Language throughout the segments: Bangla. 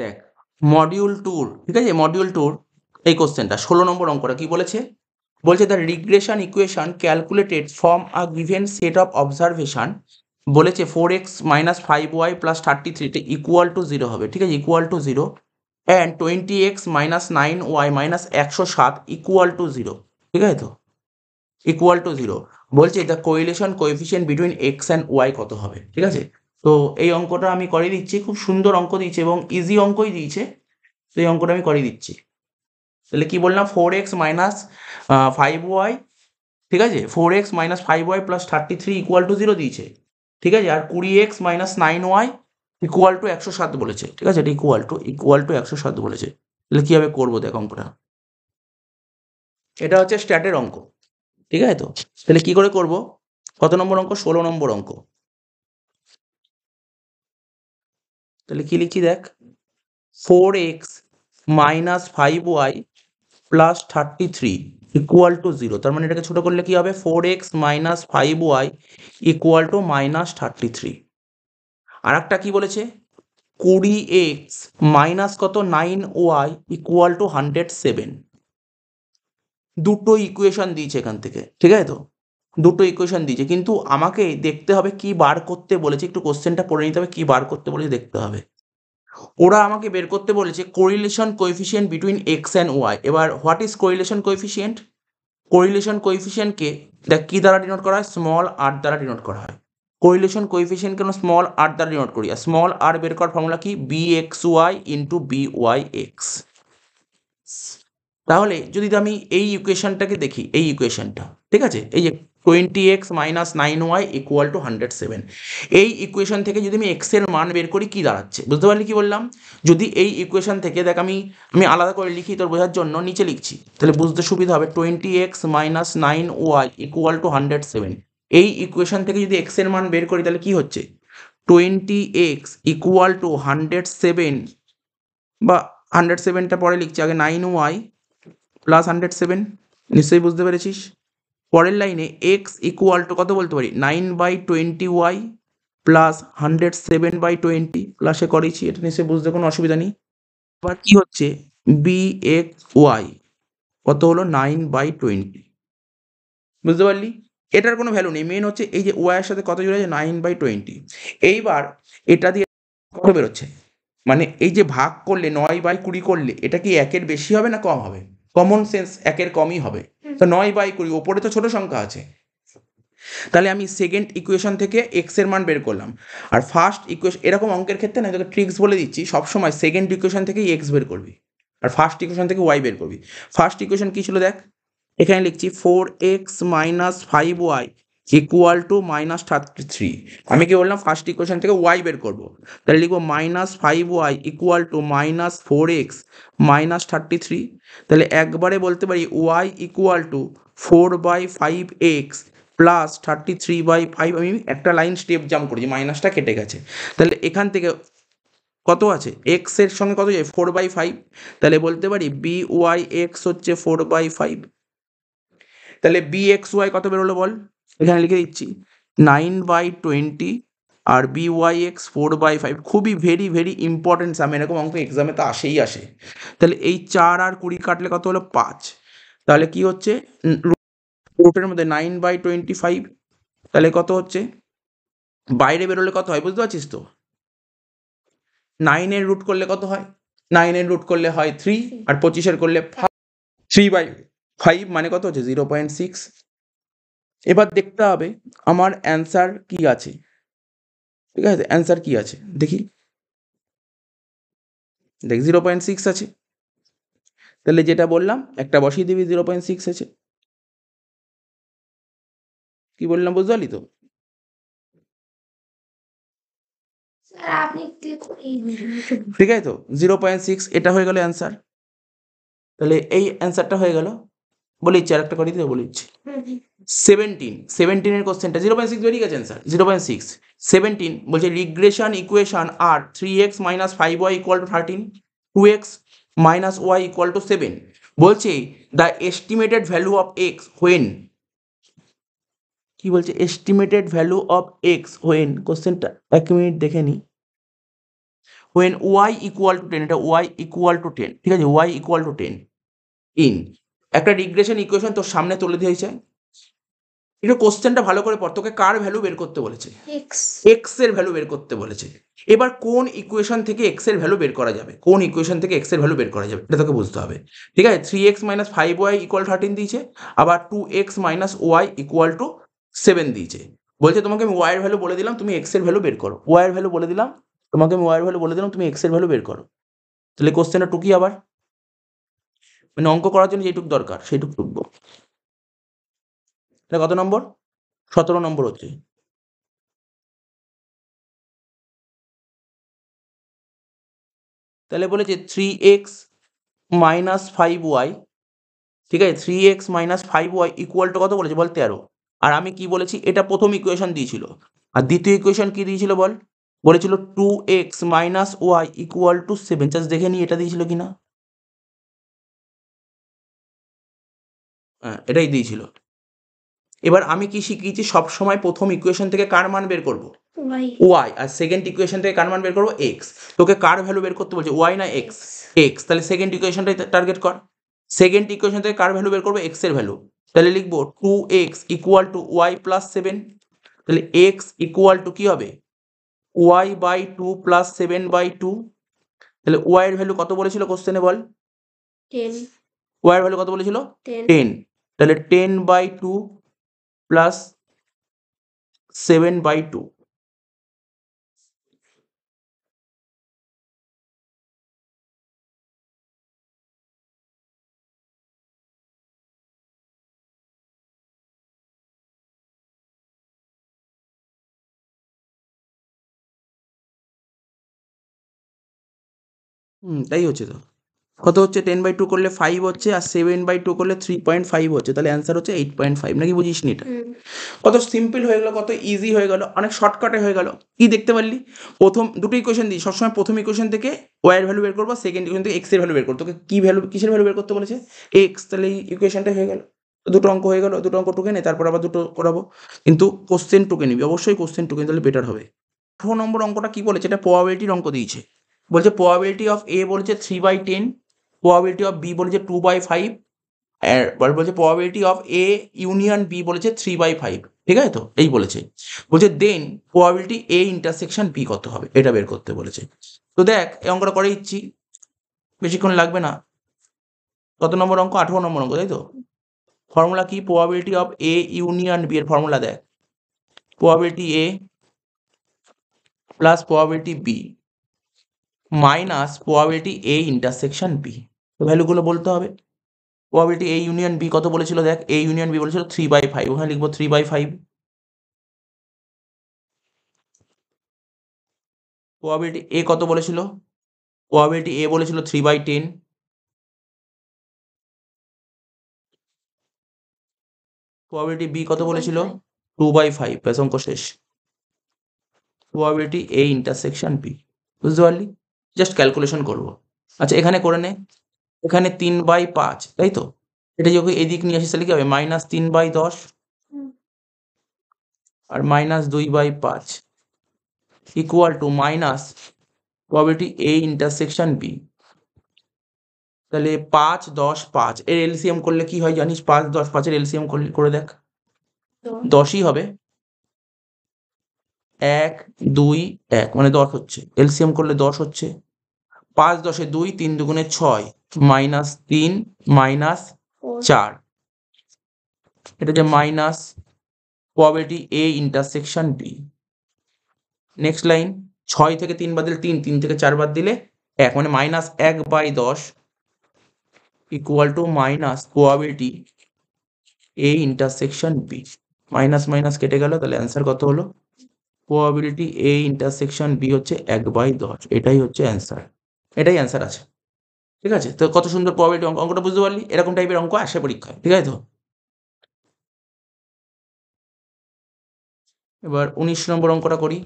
দেখ মডিউল টুর ঠিক আছে মডিউল টুর এই কোশ্চেনটা ষোলো নম্বর অঙ্কটা কি বলেছে বলছে the regression equation calculated from a given set of observation বলেছে four X minus five Y plus thirty থ্রিটা ইকুয়াল টু জিরো হবে ঠিক আছে equal to zero and twenty X minus nine Y minus একশো সাত ইকুয়াল টু জিরো ঠিক আছে তো ইকুয়াল টু জিরো বলছে the correlation coefficient between X and Y কত হবে ঠিক আছে তো এই অঙ্কটা আমি করে দিচ্ছি খুব সুন্দর অঙ্ক দিয়েছে এবং ইজি অঙ্কই দিয়েছে তো এই অঙ্কটা আমি করে দিচ্ছি তাহলে কি বললাম four X minus five Y ঠিক আছে four X minus five Y plus thirty three equal to zero দিয়েছে ঠিক আছে আর কুড়ি X minus nine Y equal to একশো সাত বলেছে ঠিক আছে এটা ইকুয়াল টু ইকুয়াল টু একশো সাত বলেছে তাহলে কীভাবে করবো দেখ অঙ্কটা এটা হচ্ছে স্ট্যাটের অঙ্ক ঠিক আছে তো তাহলে কী করে করবো কত নম্বর অঙ্ক ষোলো নম্বর অঙ্ক তাহলে কি লিখি দেখ four X minus five Y plus thirty three equal to zero তার মানে এটাকে ছোটো করলে কি হবে four X minus five Y equal to minus thirty three আর একটা কী বলেছে কুড়ি এক্স মাইনাস কত nine Y equal to hundred seven দুটো ইকুয়েশন দিয়েছে এখান থেকে ঠিক আছে তো দুটো ইকুয়েশন দিয়েছে কিন্তু আমাকে দেখতে হবে কি বার করতে বলেছে একটু কোশ্চেনটা পড়ে নিতে হবে কি বার করতে বলেছে দেখতে হবে ওরা আমাকে বের করতে বলেছে correlation coefficient between X and Y এবার what is correlation coefficient correlation কোয়েফিসিয়েন্টকে দেখ কী দ্বারা ডিনোট করা হয় স্মল আর দ্বারা ডিনোট করা হয় কোরিলেশন কোএফিসিয়েন্ট কেন স্মল আর দ্বারা ডিনোট করি আর স্মল আর বের করার ফর্মুলা কি B X Y into B Y X তাহলে যদি আমি এই ইকুয়েশানটাকে দেখি এই ইকুয়েশানটা ঠিক আছে এই যে twenty X minus nine Y equal to hundred seven এই ইকুয়েশান থেকে যদি আমি এক্সের মান বের করি কী দাঁড়াচ্ছে বুঝতে পারলি কী বললাম যদি এই ইকুয়েশান থেকে দেখ আমি আমি আলাদা করে লিখি তোর বোঝার জন্য নিচে লিখছি তাহলে বুঝতে সুবিধা হবে twenty X minus nine Y equal to hundred seven এই ইকুয়েশান থেকে যদি এক্সের মান বের করি তাহলে কী হচ্ছে twenty X equal to hundred seven বা হান্ড্রেড সেভেনটা পরে লিখছি আগে nine Y plus hundred seven নিশ্চয়ই বুঝতে পেরেছিস পরের লাইনে এক্স ইকুয়াল টু কত বলতে পারি nine by twenty Y plus hundred seven by twenty প্লাসে করেছি এটা নিশ্চয়ই বুঝতে কোনো অসুবিধা নেই এবার কি হচ্ছে বি এক্স ওয়াই কত হলো নাইন বাই টোয়েন্টি বুঝতে পারলি এটার কোনো ভ্যালু নেই মেন হচ্ছে এই যে ওয়াইয়ের সাথে কত জুড়ে আছে নাইন বাই টোয়েন্টি এইবার এটা দিয়ে কত বেরোচ্ছে মানে এই যে ভাগ করলে নয় বাই কুড়ি করলে এটা কি একের বেশি হবে না কম হবে কমন সেন্স একের কমই হবে তো নয় বাই কুড়ি ওপরে তো ছোট সংখ্যা আছে তাহলে আমি সেকেন্ড ইকুয়েশন থেকে এক্স এর মান বের করলাম আর ফার্স্ট ইকুয়েশন এরকম অঙ্কের ক্ষেত্রে না তোকে ট্রিক্স বলে দিচ্ছি সবসময় সেকেন্ড ইকুয়েশন থেকেই এক্স বের করবি আর ফার্স্ট ইকুয়েশন থেকে ওয়াই বের করবি ফার্স্ট ইকুয়েশন কী ছিল দেখ এখানে লিখছি four X minus five Y equal to minus thirty three আমি কি বললাম ফার্স্ট ইকুয়েশন থেকে ওয়াই বের করবো তাহলে লিখবো minus five Y equal to minus four X minus thirty three তাহলে একবারে বলতে পারি Y equal to four by five X plus thirty three by five আমি একটা লাইন স্টেপ জাম্প করেছি মাইনাসটা কেটে গেছে তাহলে এখান থেকে কত আছে এক্সের সঙ্গে কত যায় ফোর বাই ফাইভ তাহলে বলতে পারি বি ওয়াই এক্স হচ্ছে ফোর বাই ফাইভ তাহলে বি এক্স ওয়াই কত বেরোলো বল এখানে লিখে দিচ্ছি নাইন বাই টোয়েন্টি আর B Y X four by five খুবই ভেরি ভেরি ইম্পর্টেন্ট আমি এরকম অঙ্ক এক্সামে তো আসেই আসে তাহলে এই চার আর কুড়ি কাটলে কত হলো পাঁচ তাহলে কি হচ্ছে রুটের মধ্যে নাইন বাই টোয়েন্টি ফাইভ তাহলে কত হচ্ছে বাইরে বেরোলে কত হয় বুঝতে পারছিস তো নাইনের রুট করলে কত হয় নাইনের রুট করলে হয় থ্রি আর পঁচিশের করলে থ্রি বাই ফাইভ মানে কত হচ্ছে জিরো পয়েন্ট সিক্স এবার দেখতে হবে আমার অ্যান্সার কি আছে ঠিক আছে অ্যান্সার কি আছে দেখি দেখ জিরো পয়েন্ট সিক্স আছে তাহলে যেটা বললাম একটা বসিয়ে দিবি জিরো পয়েন্ট সিক্স আছে কি বললাম বুঝতে পারলি তো ঠিক আছে তো জিরো পয়েন্ট সিক্স এটা হয়ে গেল অ্যান্সার তাহলে এই অ্যান্সারটা হয়ে গেল বলে দিচ্ছি আর একটা করে দিতে বলে দিচ্ছি সেভেন্টিন সেভেন্টিনের কোশ্চেনটা জিরো পয়েন্ট সিক্স বেরিয়ে গেছে answer zero point six seventeen বলছে রিগ্রেশন ইকুয়েশন আর three X minus five Y equal to thirteen two X minus Y equal to seven বলছে the estimated value of X when কি বলছে estimated value of X when কোশ্চেনটা এক মিনিট দেখে নিই when Y equal to ten এটা ওয়াই ইকুয়াল টু টেন ঠিক আছে Y equal to ten in একটা রিগ্রেশন ইকুয়েশন তোর সামনে তুলে দিয়েছে একটু কোশ্চেনটা ভালো করে পড় তোকে কার ভ্যালু বের করতে বলেছে এক্স এর ভ্যালু বের করতে বলেছে এবার কোন ইকুয়েশন থেকে এক্স এর ভ্যালু বের করা যাবে কোন ইকুয়েশন থেকে এক্স এর ভ্যালু বের করা যাবে এটা তোকে বুঝতে হবে ঠিক আছে three X minus five Y equal thirteen দিয়েছে আবার two X minus Y equal to seven দিয়েছে বলছে তোমাকে আমি এর ভ্যালু বলে দিলাম তুমি এক্স এর ভ্যালু বের করো এর ভ্যালু বলে দিলাম তোমাকে আমি এর ভ্যালু বলে দিলাম তুমি এক্স এর ভ্যালু বের করো তাহলে কোশ্চেনটা টুকি আবার মানে অঙ্ক করার জন্য যেটুকু দরকার সেটুকু টুকবো এটা কত নম্বর সতেরো নম্বর হচ্ছে তাহলে বলেছে three X minus five Y ঠিক আছে three X minus five Y equal to কত বলেছে বল তেরো আর আমি কি বলেছি এটা প্রথম ইকুয়েশন দিয়েছিল আর দ্বিতীয় ইকুয়েশন কি দিয়েছিল বল বলেছিল two X minus Y equal to seven চার্জ দেখে নি এটা দিয়েছিল কিনা হ্যাঁ এটাই দিয়েছিল এবার আমি কি শিখিয়েছি সবসময় প্রথম ইকুয়েশন থেকে কার মান বের করবো ওয়াই আর সেকেন্ড ইকুয়েশন থেকে কার মান বের করবো এক্স তোকে কার ভ্যালু বের করতে বলছে ওয়াই না এক্স এক্স তাহলে সেকেন্ড ইকুয়েশনটাই টার্গেট কর সেকেন্ড ইকুয়েশন থেকে কার ভ্যালু বের করবো এক্স এর ভ্যালু তাহলে লিখবো two X equal to Y plus seven তাহলে এক্স ইকুয়াল টু কী হবে Y by two plus seven by two তাহলে ওয়াই এর ভ্যালু কত বলেছিল কোশ্চেনে বল ওয়াই এর ভ্যালু কত বলেছিল টেন তাহলে ten by two plus seven by two hmm কত হচ্ছে টেন বাই টু করলে ফাইভ হচ্ছে আর সেভেন বাই টু করলে থ্রি পয়েন্ট ফাইভ হচ্ছে তাহলে অ্যান্সার হচ্ছে এইট পয়েন্ট ফাইভ নাকি বুঝিস নি এটা কত সিম্পল হয়ে গেলো কত ইজি হয়ে গেল অনেক শর্টকাটে হয়ে গেল কি দেখতে পারলি প্রথম দুটো ইকুয়েশন দিই সবসময় প্রথম ইকুয়েশন থেকে ওয়াইয়ের ভ্যালু বের করবো সেকেন্ড ইকুয়েশন থেকে এক্সের ভ্যালু বের করতো কী ভ্যালু কিসের ভ্যালু বের করতে বলেছে এক্স তাহলে এই ইকুয়েশনটা হয়ে গেল দুটো অঙ্ক হয়ে গেল দুটো অঙ্ক টুকে নে তারপর আবার দুটো করাবো কিন্তু কোশ্চেন টুকে নিবি অবশ্যই কোশ্চেন টুকে তাহলে বেটার হবে ফোর নম্বর অঙ্কটা কী বলেছে এটা প্রবাবিলিটির অঙ্ক দিয়েছে বলছে প্রবাবিলিটি অফ এ বলছে three by ten probability of B বলেছে টু বাই ফাইভ বলছে probability of A union B বলেছে থ্রি বাই ফাইভ ঠিক আছে তো এই বলেছে বলছে then probability A intersection B কত হবে এটা বের করতে বলেছে তো দেখ এ অঙ্কটা করে দিচ্ছি বেশিক্ষণ লাগবে না কত নম্বর অঙ্ক আঠেরো নম্বর অঙ্ক তাই তো ফর্মুলা কি probability of A union B এর ফর্মুলা দেখ probability A plus probability B minus probability A intersection B ভ্যালুগুলো বলতে হবে প্রবাবিলিটি এ ইউনিয়ন বি কত বলেছিল দেখ এ ইউনিয়ন বি বলেছিল থ্রি বাই ফাইভ ওখানে লিখবো three by five probability A কত বলেছিল প্রবাবিলিটি এ বলেছিল three by ten probability B কত বলেছিল টু বাই ফাইভ অঙ্ক শেষ প্রবাবিলিটি এ ইন্টারসেকশন বি বুঝতে পারলি জাস্ট ক্যালকুলেশন করবো আচ্ছা এখানে করে নে এখানে তিন বাই পাঁচ তাই তো এটা যখন এদিক নিয়ে আসি তাহলে কি হবে মাইনাস তিন বাই দশ আর মাইনাস দুই বাই পাঁচ equal to minus probability A intersection B তাহলে পাঁচ দশ পাঁচ এর এলসিএম করলে কি হয় জানিস পাঁচ দশ পাঁচের এলসিএম করলে করে দেখ দশই হবে এক দুই এক মানে দশ হচ্ছে এলসিএম করলে দশ হচ্ছে পাঁচ দশে দুই তিন দুগুণে ছয় মাইনাস তিন মাইনাস চার এটা যে minus probability A intersection B next line ছয় থেকে তিন বাদ দিলে তিন তিন থেকে চার বাদ দিলে এক মানে মাইনাস এক বাই দশ equal to minus probability A intersection B minus minus কেটে গেল তাহলে অ্যান্সার কত হলো প্রবাবিলিটি এ ইন্টারসেকশন বি হচ্ছে এক বাই দশ এটাই হচ্ছে অ্যান্সার এটাই অ্যান্সার আছে ঠিক আছে তো কত সুন্দর প্রবাবিলিটি অঙ্ক অঙ্কটা বুঝতে পারলি এরকম টাইপের অঙ্ক আসে পরীক্ষায় ঠিক আছে তো এবার উনিশ নম্বর অঙ্কটা করি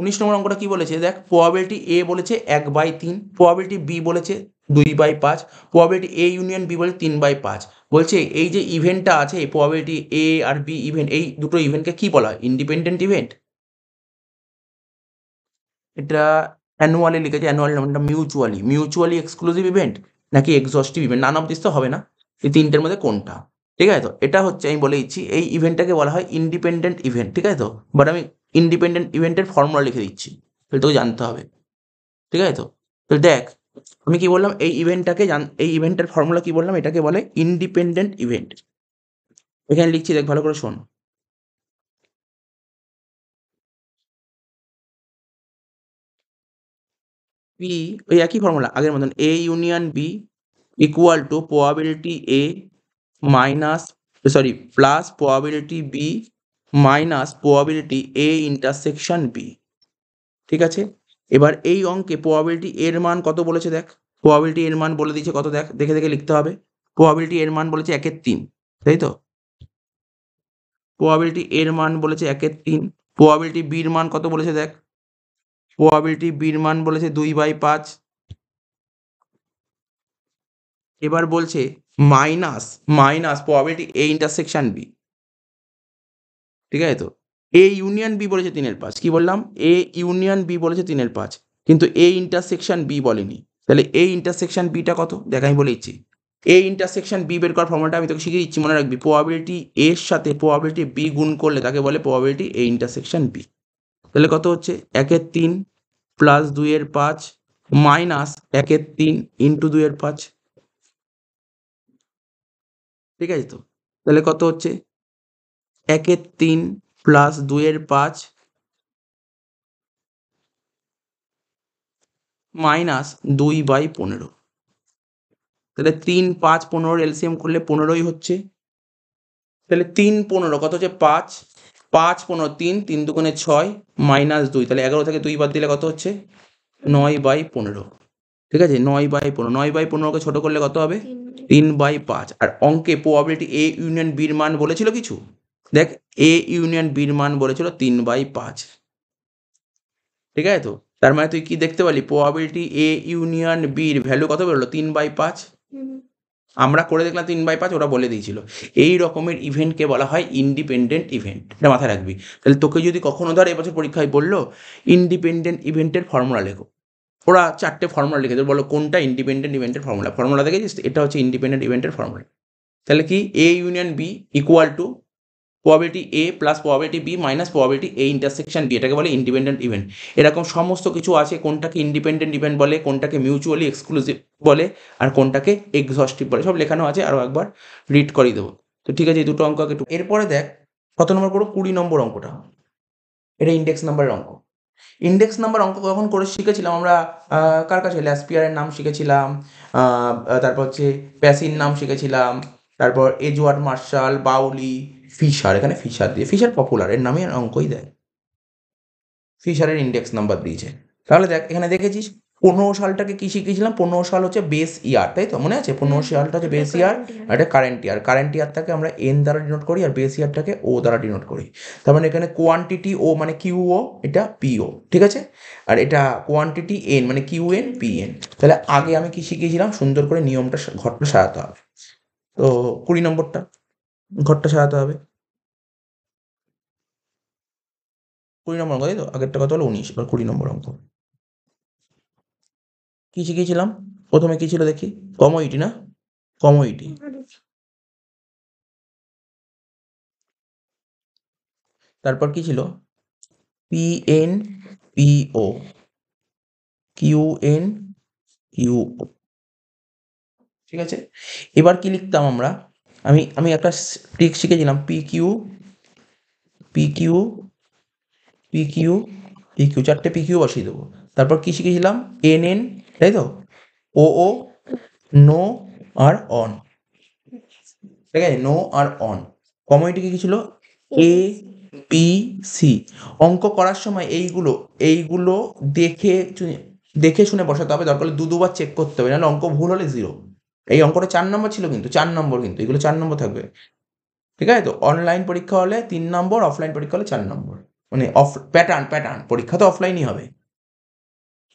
উনিশ নম্বর অঙ্কটা কি বলেছে দেখ প্রবাবিলিটি এ বলেছে এক বাই তিন প্রবাবিলিটি বি বলেছে দুই বাই পাঁচ প্রবাবিলিটি এ ইউনিয়ন বি বলে তিন বাই পাঁচ বলছে এই যে ইভেন্টটা আছে প্রবাবিলিটি এ আর বি ইভেন্ট এই দুটো ইভেন্টকে কি বলা হয় ইন্ডিপেন্ডেন্ট ইভেন্ট এটা অ্যানুয়ালি লিখেছে অ্যানুয়ালি নামটা মিউচুয়ালি মিউচুয়ালি এক্সক্লুসিভ ইভেন্ট নাকি exhaustive event none of this তো হবে না এই তিনটের মধ্যে কোনটা ঠিক আছে তো এটা হচ্ছে আমি বলে দিচ্ছি এই ইভেন্টটাকে বলা হয় ইন্ডিপেন্ডেন্ট ইভেন্ট ঠিক আছে তো বাট আমি ইন্ডিপেন্ডেন্ট ইভেন্টের ফর্মুলা লিখে দিচ্ছি তাহলে তোকে জানতে হবে ঠিক আছে তো তো দেখ আমি কি বললাম এই ইভেন্টটাকে জান এই ইভেন্টের ফর্মুলা কি বললাম এটাকে বলে ইন্ডিপেন্ডেন্ট ইভেন্ট এখানে লিখছি দেখ ভালো করে শোন পি ওই একই ফর্মুলা আগের মতন A union B equal to probability A minus sorry plus probability B minus probability A intersection B ঠিক আছে এবার এই অঙ্কে প্রবাবিলিটি এর মান কত বলেছে দেখ প্রবাবিলিটি এর মান বলে দিয়েছে কত দেখ দেখে দেখে লিখতে হবে প্রবাবিলিটি এর মান বলেছে একের তিন তাই তো প্রবাবিলিটি এর মান বলেছে একের তিন প্রবাবিলিটি বির মান কত বলেছে দেখ প্রবাবিলিটি বির মান বলেছে দুই বাই পাঁচ এবার বলছে minus minus probability A intersection B ঠিক আছে তো এ ইউনিয়ন বি বলেছে তিনের পাঁচ কি বললাম এ ইউনিয়ন বি বলেছে তিনের পাঁচ কিন্তু এ ইন্টারসেকশন বি বলেনি তাহলে এ ইন্টারসেকশন বিটা কত দেখ আমি বলে দিচ্ছি এ ইন্টারসেকশন বি বের করার ফর্মুলাটা আমি তোকে শিখিয়ে দিচ্ছি মনে রাখবি প্রবাবিলিটি এর সাথে প্রবাবিলিটি বি গুণ করলে তাকে বলে প্রবাবিলিটি এ ইন্টারসেকশন বি তাহলে কত হচ্ছে একের তিন প্লাস দুইয়ের পাঁচ মাইনাস একের তিন ইন্টু দুইয়ের পাঁচ ঠিক আছে তো তাহলে কত হচ্ছে একের তিন প্লাস দুইয়ের পাঁচ মাইনাস দুই বাই পনেরো তাহলে তিন পাঁচ পনেরোর এলসিএম করলে পনেরোই হচ্ছে তাহলে তিন পনেরো কত হচ্ছে পাঁচ পাঁচ পনেরো তিন তিন দুগুণে ছয় মাইনাস দুই তাহলে এগারো থেকে দুই বাদ দিলে কত হচ্ছে নয় বাই পনেরো ঠিক আছে নয় বাই পনেরো নয় বাই পনেরোকে ছোটো করলে কত হবে তিন বাই পাঁচ আর অঙ্কে প্রবাবিলিটি এ ইউনিয়ন বির মান বলেছিল কিছু দেখ এ ইউনিয়ন বির মান বলেছিল তিন বাই পাঁচ ঠিক আছে তো তার মানে তুই কি দেখতে পারলি প্রবাবিলিটি এ ইউনিয়ন বির ভ্যালু কত বেরোলো তিন বাই পাঁচ আমরা করে দেখলাম তিন বাই পাঁচ ওরা বলে দিয়েছিল এই রকমের ইভেন্টকে বলা হয় ইন্ডিপেন্ডেন্ট ইভেন্ট এটা মাথায় রাখবি তাহলে তোকে যদি কখনো ধর এবছর পরীক্ষায় বললো ইন্ডিপেন্ডেন্ট ইভেন্টের ফর্মুলা লেখো ওরা চারটে ফর্মুলা লিখে দেবে বলো কোনটা ইন্ডিপেন্ডেন্ট ইভেন্টের ফর্মুলা ফর্মুলা দেখেছিস এটা হচ্ছে ইন্ডিপেন্ডেন্ট ইভেন্টের ফর্মুলা তাহলে কি A union B equal to probability A plus probability B minus probability A intersection B এটাকে বলে ইন্ডিপেন্ডেন্ট ইভেন্ট এরকম সমস্ত কিছু আছে কোনটাকে ইন্ডিপেন্ডেন্ট ইভেন্ট বলে কোনটাকে মিউচুয়ালি এক্সক্লুসিভ বলে আর কোনটাকে এক্সস্টিভ বলে সব লেখানো আছে আরও একবার রিড করিয়ে দেবো তো ঠিক আছে এই দুটো অঙ্ক একটু এরপরে দেখ কত নম্বর করো কুড়ি নম্বর অঙ্কটা এটা ইন্ডেক্স নাম্বারের অঙ্ক ইন্ডেক্স নাম্বার অঙ্ক কখন করে শিখেছিলাম আমরা কার কাছে ল্যাসপিয়ারের নাম শিখেছিলাম তারপর হচ্ছে প্যাসির নাম শিখেছিলাম তারপর এজওয়ার্ড মার্শাল বাউলি ফিশার এখানে ফিশার দিয়ে ফিশার পপুলার এর নামে অঙ্কই দেয় ফিশারের ইন্ডেক্স নাম্বার দিয়েছে তাহলে দেখ এখানে দেখেছিস পনেরো সালটাকে কী শিখেছিলাম পনেরো সাল হচ্ছে বেস ইয়ার তাই তো মনে আছে পনেরো সালটা হচ্ছে বেস ইয়ার আর এটা কারেন্ট ইয়ার কারেন্ট ইয়ারটাকে আমরা এন দ্বারা ডিনোট করি আর বেস ইয়ারটাকে ও দ্বারা ডিনোট করি তার মানে এখানে কোয়ান্টিটি ও মানে কিউ ও এটা পিও ঠিক আছে আর এটা কোয়ান্টিটি এন মানে কিউ এন পি এন তাহলে আগে আমি কী শিখিয়েছিলাম সুন্দর করে নিয়মটা ঘরটা সারাতে হবে তো কুড়ি নম্বরটা ঘরটা সাজাতে হবে কুড়ি নম্বর অঙ্ক তাই তো আগেরটা কথা হলো উনিশ এবার কুড়ি নম্বর অঙ্ক কী শিখিয়েছিলাম প্রথমে কী ছিল দেখি কমোইটি না কমোইটি তারপর কি ছিল P N P O Q N Q ঠিক আছে এবার কি লিখতাম আমরা আমি আমি একটা ট্রিক শিখেছিলাম P Q P Q P Q P Q চারটে পি কিউ বসিয়ে দেবো তারপর কী শিখেছিলাম এন এন তাই তো ও ও নো আর অন ঠিক আছে নো আর অন কমিউনিটি কী ছিল এ পি সি অঙ্ক করার সময় এইগুলো এইগুলো দেখে দেখে শুনে বসাতে হবে দরকার দু দুবার চেক করতে হবে নাহলে অঙ্ক ভুল হলে জিরো এই অঙ্কটা চার নম্বর ছিল কিন্তু চার নম্বর কিন্তু এগুলো চার নম্বর থাকবে ঠিক আছে তো অনলাইন পরীক্ষা হলে তিন নম্বর অফলাইন পরীক্ষা হলে চার নম্বর মানে অফ প্যাটার্ন প্যাটার্ন পরীক্ষা তো অফলাইনই হবে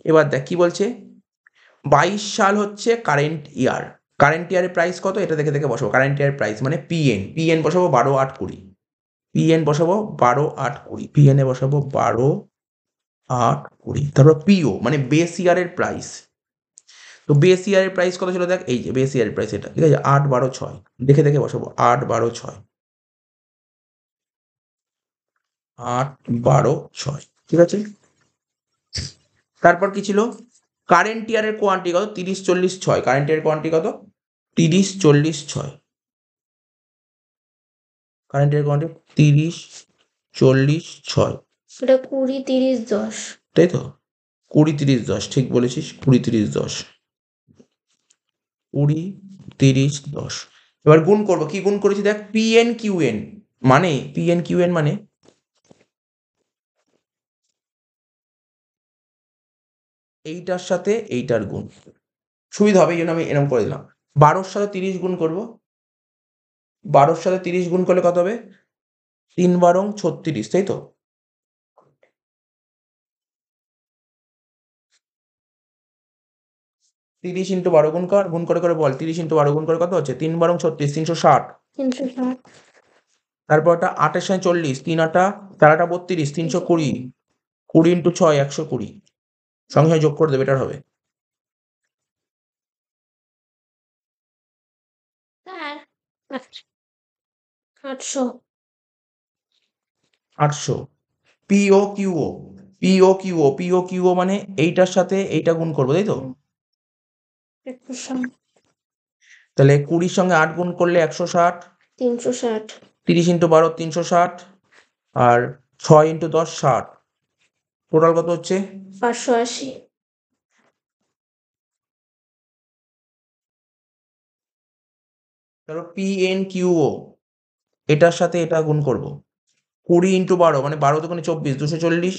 এবার দেখ কি বলছে বাইশ সাল হচ্ছে কারেন্ট ইয়ার কারেন্ট ইয়ারের প্রাইস কত এটা দেখে দেখে বসাবো কারেন্ট ইয়ারের প্রাইস মানে পিএন পিএন বসাবো বারো আট কুড়ি পিএন বসাবো বারো আট কুড়ি পিএনে বসাবো বারো আট কুড়ি তারপর পিও মানে বেস ইয়ারের প্রাইস তো বেসিয়ারের e প্রাইস কত ছিল দেখ এই যে বেসিয়ারের e প্রাইস এটা ঠিক আছে আট বারো ছয় দেখে দেখে বসাবো আট বারো ছয় আট বারো ছয় ঠিক আছে তারপর কি ছিল কারেন্ট ইয়ারের কোয়ান্টি কত তিরিশ চল্লিশ ছয় কারেন্ট ইয়ারের কোয়ান্টি কত তিরিশ চল্লিশ ছয় কারেন্ট ইয়ার কোয়ান্টি তিরিশ চল্লিশ ছয় সেটা কুড়ি তিরিশ দশ তাই তো কুড়ি তিরিশ দশ ঠিক বলেছিস কুড়ি তিরিশ দশ কুড়ি তিরিশ দশ এবার গুণ করবো কি গুণ করেছি দেখ পি এন কিউ এন মানে পি এন কিউ এন মানে এইটার সাথে এইটার গুণ সুবিধা হবে এই জন্য আমি এরম করে দিলাম বারোর সাথে তিরিশ গুণ করব বারোর সাথে তিরিশ গুণ করলে কত হবে তিন বারং ছত্রিশ তাই তো তিরিশ ইন্টু বারো গুণ কর গুণ করে করে বল তিরিশ ইন্টু বারো গুণ করে কত হচ্ছে তিন বারো ছত্রিশ তিনশো ষাট তারপর ওটা আটের সঙ্গে চল্লিশ তিন আটা তেরোটা আটা বত্রিশ তিনশো কুড়ি কুড়ি ইন্টু ছয় একশো কুড়ি সঙ্গে সঙ্গে যোগ করে দেবে বেটার হবে আটশো আটশো P O Q P O Q P O Q মানে এইটার সাথে এইটা গুণ করবো তাই তো তাহলে কুড়ির সঙ্গে আট গুণ করলে একশো ষাট তিনশো ষাট তিরিশ ইন্টু বারো তিনশো ষাট আর ছয় ইন্টু দশ ষাট টোটাল কত হচ্ছে পাঁচশো আশি ধরো পি এন কিউও এটার সাথে এটা গুণ করব কুড়ি ইন্টু বারো মানে বারো দোকানে চব্বিশ দুশো চল্লিশ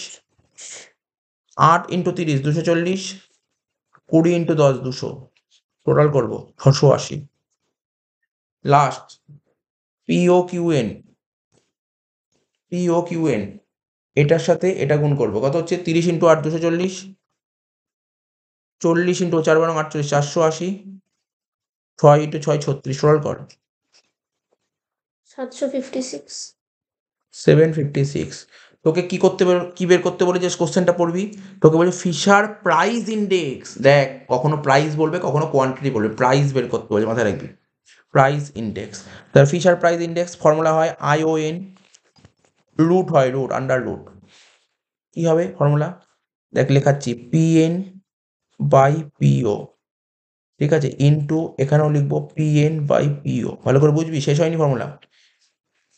আট ইন্টু তিরিশ দুশো চল্লিশ কুড়ি ইন্টু দশ দুশো টোটাল করবো ছশো আশি last P O Q N P O Q N এটার সাথে এটা গুণ করবো কত হচ্ছে তিরিশ ইন্টু আট দুশো চল্লিশ চল্লিশ ইন্টু চার বারো আটচল্লিশ চারশো আশি ছয় ইন্টু ছয় ছত্রিশ টোটাল কর সাতশো fifty six seven fifty six তোকে কি করতে কি বের করতে যে কোশ্চেনটা পড়বি তোকে বলে ফিশার প্রাইস ইন্ডেক্স দেখ কখনো প্রাইস বলবে কখনো কোয়ান্টিটি বলবে প্রাইস বের করতে বলবে মাথায় রাখবি প্রাইস ইন্ডেক্স তার ফিশার প্রাইস ইন্ডেক্স ফর্মুলা হয় আইওএন রুট হয় রুট আন্ডার রুট কি হবে ফর্মুলা দেখ লেখাচ্ছি পিএন বাই পিও ঠিক আছে ইনটু এখানেও লিখবো পিএন বাই পিও ভালো করে বুঝবি শেষ হয়নি ফর্মুলা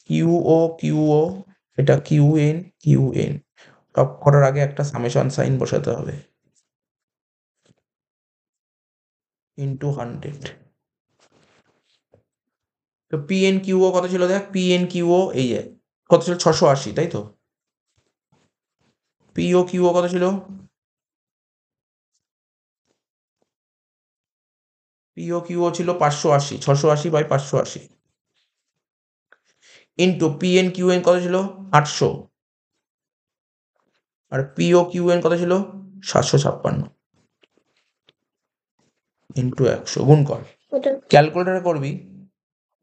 কিউও কিউও সেটা কিউ এন কিউ এন সব করার আগে একটা সামেশন সাইন বসাতে হবে ইন্টু হান্ড্রেড তো পি এন কিউও কত ছিল দেখ পি এন কিউও এই যে কত ছিল ছশো আশি তাই তো পিও কিউও কত ছিল পিও কিউও ছিল পাঁচশো আশি ছশো আশি বাই পাঁচশো আশি into P N Q N কত ছিল আটশো আর পিও কিউ এন কত ছিল সাতশো ছাপ্পান্ন ইন্টু একশো গুণ কর ক্যালকুলেটার করবি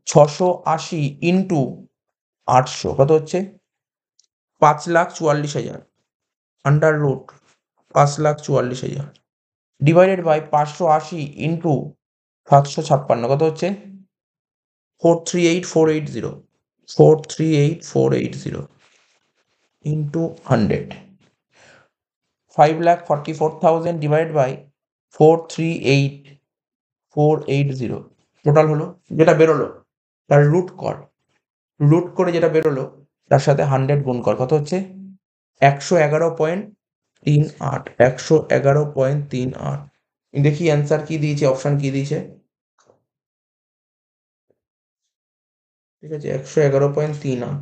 ছশো আশি ইন্টু আটশো কত হচ্ছে পাঁচ লাখ চুয়াল্লিশ হাজার আন্ডার রুট পাঁচ লাখ চুয়াল্লিশ হাজার ডিভাইডেড বাই পাঁচশো আশি ইন্টু সাতশো ছাপ্পান্ন কত হচ্ছে four three eight four eight zero four three eight four eight zero into hundred five lakh forty four thousand divide by four three eight four eight zero total হলো যেটা বেরোলো তার রুট কর রুট করে যেটা বেরোলো তার সাথে হান্ড্রেড গুণ কর কত হচ্ছে একশো এগারো পয়েন্ট তিন আট একশো এগারো পয়েন্ট তিন আট দেখি অ্যান্সার কী দিয়েছে অপশান কী দিয়েছে ঠিক আছে একশো এগারো পয়েন্ট তিন আট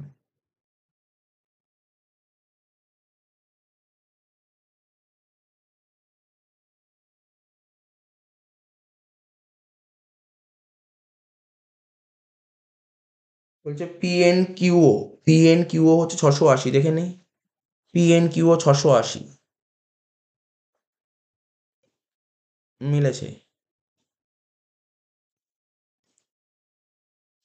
বলছে পিএন কিউও পিএন কিউও হচ্ছে ছশো আশি দেখে নেই পিএন কিউও ছশো আশি মিলেছে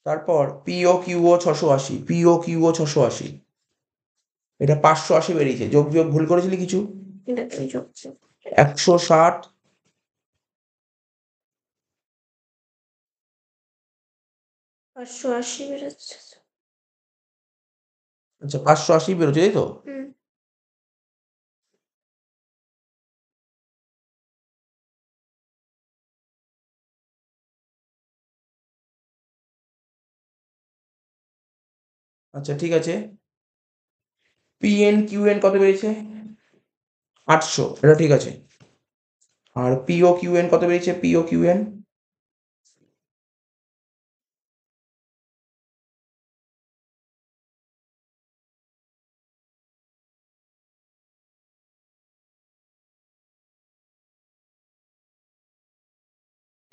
তারপর পিও কিউও ছশো আশি পিও কিউও ছশো আশি এটা পাঁচশো আশি বেরিয়েছে যোগ যোগ ভুল করেছিলি কিছু একশো ষাট পাঁচশো আশি বেরোচ্ছে আচ্ছা পাঁচশো আশি বেরোচ্ছে তাই তো আচ্ছা ঠিক আছে পিএন কিউএন কত বেড়েছে আটশো এটা ঠিক আছে আর পিও কিউএন কত বেড়েছে পিও কিউএন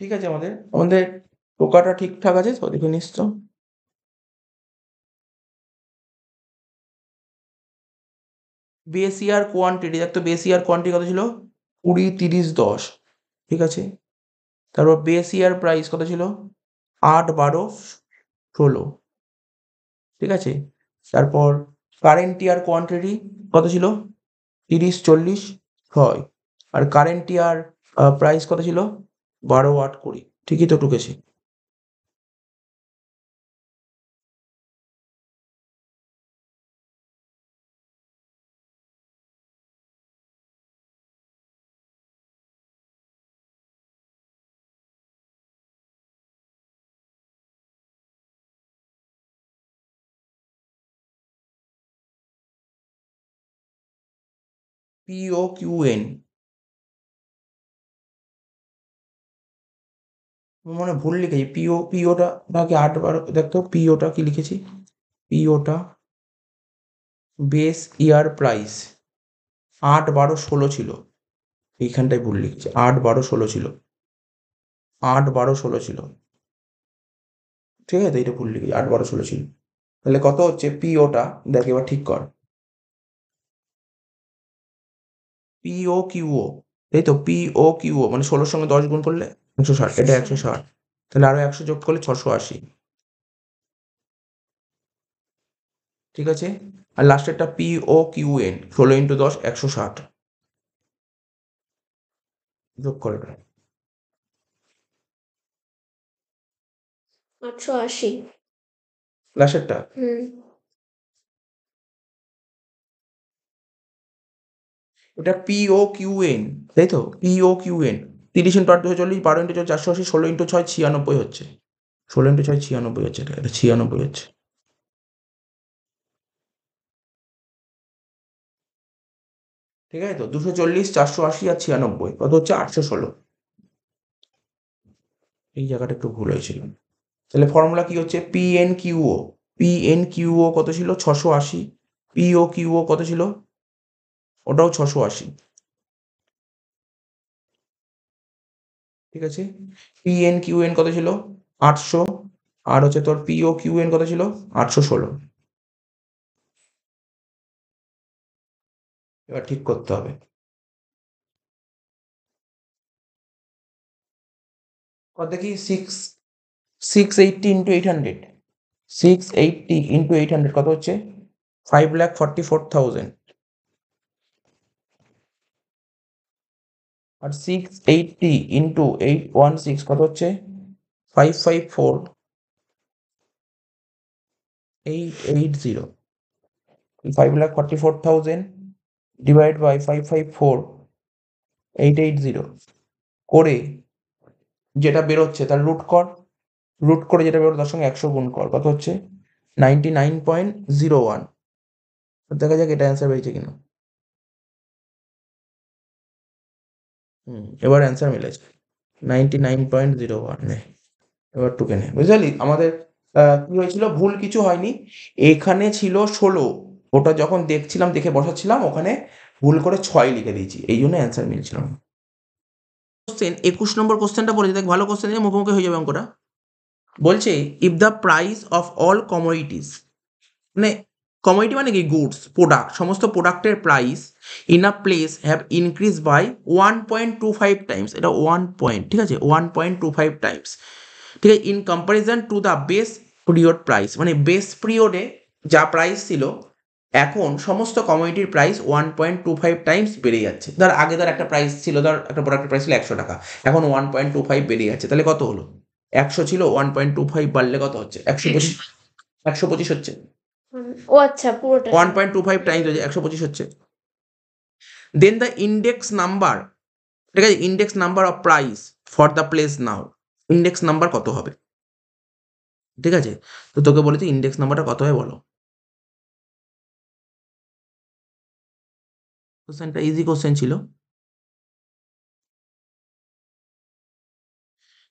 ঠিক আছে আমাদের আমাদের পোকাটা ঠিকঠাক আছে তো দেখে নিস তো বেসিয়ার কোয়ান্টিটি দেখতো তো বেসিয়ার কোয়ান্টিটি কত ছিল কুড়ি তিরিশ দশ ঠিক আছে তারপর বেসিয়ার প্রাইস কত ছিল আট বারো ষোলো ঠিক আছে তারপর কারেন্ট ইয়ার কোয়ান্টিটি কত ছিল তিরিশ চল্লিশ ছয় আর কারেন্ট ইয়ার প্রাইস কত ছিল বারো আট কুড়ি ঠিকই তো ঢুকেছে পিও কিউ এন মানে ভুল লিখেছি পিও পিওটা নাকি আট বারো দেখো পিওটা কি লিখেছি পিওটা বেস ইয়ার প্রাইস আট বারো ষোলো ছিল এইখানটায় ভুল লিখেছি আট বারো ষোলো ছিল আট বারো ষোলো ছিল ঠিক আছে এটা ভুল লিখেছি আট বারো ষোলো ছিল তাহলে কত হচ্ছে পিওটা দেখ এবার ঠিক কর পিও কিউও তাই তো পিও কিউও মানে ষোলোর সঙ্গে দশ গুণ করলে একশো ষাট এটা একশো ষাট তাহলে আরো একশো যোগ করলে ছশো আশি ঠিক আছে আর লাস্টেরটা পিও কিউ এন ষোলো ইন্টু দশ একশো ষাট যোগ করে আটশো আশি লাস্টেরটা হুম এটা পি ও কিউ এন তাই তো পি ও কিউ এন তিরিশ ইন্টু আট দুশো চল্লিশ বারো ইন্টু চার চারশো আশি ষোলো ইন্টু ছয় ছিয়ানব্বই হচ্ছে ষোলো ইন্টু ছয় ছিয়ানব্বই হচ্ছে এটা ছিয়ানব্বই হচ্ছে ঠিক আছে তো দুশো চল্লিশ চারশো আশি আর ছিয়ানব্বই কত হচ্ছে আটশো ষোলো এই জায়গাটা একটু ভুল হয়েছিল তাহলে ফর্মুলা কি হচ্ছে P N Q O P N Q O কত ছিল ছশো আশি পিও কিউও কত ছিল ওটাও ছশো আশি ঠিক আছে পিএন কিউএন কত ছিল আটশো আর হচ্ছে তোর পিও কিউএন কত ছিল আটশো ষোলো এবার ঠিক করতে হবে কত দেখি six six eighty into eight hundred six eighty into eight hundred কত হচ্ছে five lakh forty four thousand আর six eighty into eight one six কত হচ্ছে five five four eight eight zero five lakh forty four thousand divide by five five four eight eight zero করে যেটা বেরোচ্ছে তার রুট কর রুট করে যেটা বেরোচ্ছে তার সঙ্গে একশো গুণ কর কত হচ্ছে ninety nine point zero one দেখা যাক এটা অ্যান্সার হয়েছে কিনা হুম এবার অ্যান্সার মিলেছে নাইনটি নাইন পয়েন্ট জিরো ওয়ানে এবার টুকে নে বুঝলি আমাদের কি হয়েছিল ভুল কিছু হয়নি এখানে ছিল ষোলো ওটা যখন দেখছিলাম দেখে বসাচ্ছিলাম ওখানে ভুল করে ছয় লিখে দিয়েছি এই জন্য অ্যান্সার মিলছিল না কোশ্চেন একুশ নম্বর কোশ্চেনটা বলেছি দেখ ভালো কোশ্চেন দিয়ে মুখোমুখি হয়ে যাবে অঙ্কটা বলছে if the price of all commodities মানে কমোডিটি মানে কি গুডস প্রোডাক্ট সমস্ত প্রোডাক্টের price enough place have increase by one point two five times এটা ওয়ান পয়েন্ট ঠিক আছে one point two five times ঠিক আছে in comparison to the best period price মানে বেস্ট পিরিয়ডে যা প্রাইস ছিল এখন সমস্ত কমিউনিটির price one point two five times বেড়ে যাচ্ছে ধর আগে ধর একটা প্রাইস ছিল ধর একটা প্রোডাক্টের প্রাইস ছিল একশো টাকা এখন ওয়ান পয়েন্ট টু ফাইভ বেড়ে যাচ্ছে তাহলে কত হলো একশো ছিল ওয়ান পয়েন্ট টু ফাইভ বাড়লে কত হচ্ছে একশো পঁচিশ একশো পঁচিশ হচ্ছে ও আচ্ছা পুরোটা one point two five times হচ্ছে একশো পঁচিশ হচ্ছে দেন দ্য ইন্ডেক্স নাম্বার ঠিক আছে index number of price for the place now index number কত হবে ঠিক আছে তো তোকে বলেছি ইন্ডেক্স নাম্বারটা কত হয় বলো কোশ্চেনটা ইজি কোশ্চেন ছিল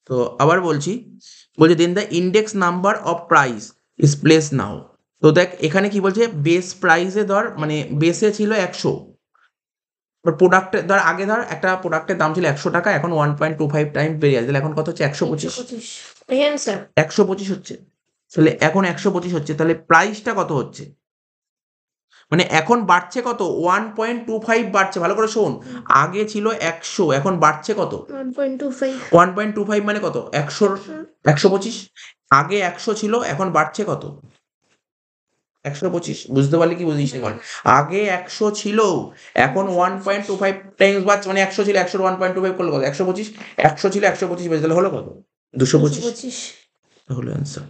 তো আবার বলছি বলছে then the index number of price is place now তো দেখ এখানে কি বলছে বেস প্রাইসে ধর মানে বেসে ছিল একশো এবার প্রোডাক্টে ধর আগে ধর একটা প্রোডাক্টের দাম ছিল একশো টাকা এখন one point two five time বেড়ে যাচ্ছে এখন কত হচ্ছে একশো পঁচিশ একশো পঁচিশ হচ্ছে তাহলে এখন একশো পঁচিশ হচ্ছে তাহলে প্রাইসটা কত হচ্ছে মানে এখন বাড়ছে কত ওয়ান পয়েন্ট টু ফাইভ বাড়ছে ভালো করে শোন আগে ছিল একশো এখন বাড়ছে কত ওয়ান পয়েন্ট টু ফাইভ মানে কত একশো একশো পঁচিশ আগে একশো ছিল এখন বাড়ছে কত একশো পঁচিশ বুঝতে পারলি কি বুঝিস এখন আগে একশো ছিল এখন one point two five times বাচ্চা মানে একশো ছিল একশো ওয়ান পয়েন্ট টু ফাইভ করলো কত একশো পঁচিশ একশো ছিল একশো পঁচিশ বেজে তাহলে হলো কত দুশো পঁচিশ পঁচিশ হলো অ্যান্সার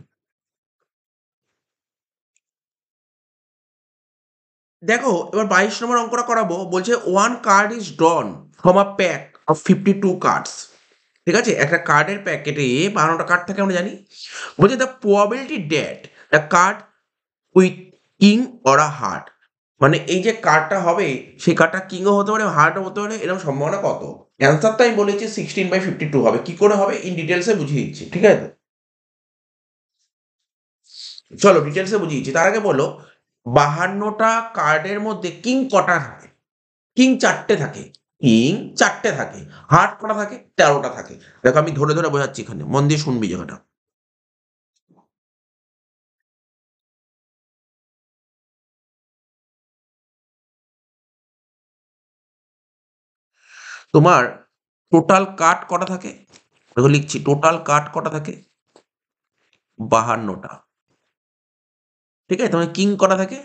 দেখো এবার বাইশ নম্বর অঙ্কটা করাবো বলছে one card is drawn from a pack of fifty two cards ঠিক আছে একটা কার্ডের প্যাকেটে বারোটা কার্ড থাকে আমরা জানি বলছে the probability that the card with king or a heart মানে এই যে কার্ডটা হবে সেই কার্ডটা কিংও হতে পারে হার্টও হতে পারে এরকম সম্ভাবনা কত অ্যান্সারটা আমি বলেছি সিক্সটিন বাই ফিফটি টু হবে কী করে হবে ইন ডিটেলসে বুঝিয়ে দিচ্ছি ঠিক আছে চলো ডিটেলসে বুঝিয়ে দিচ্ছি তার আগে বলো বাহান্নটা কার্ডের মধ্যে কিং কটা থাকে কিং চারটে থাকে কিং চারটে থাকে হার্ট কটা থাকে তেরোটা থাকে দেখো আমি ধরে ধরে বোঝাচ্ছি এখানে মন দিয়ে শুনবি জায়গাটা তোমার টোটাল কাট কটা থাকে দেখো লিখছি টোটাল কাট কটা থাকে বাহান্নটা ঠিক আছে তোমার কিং কটা থাকে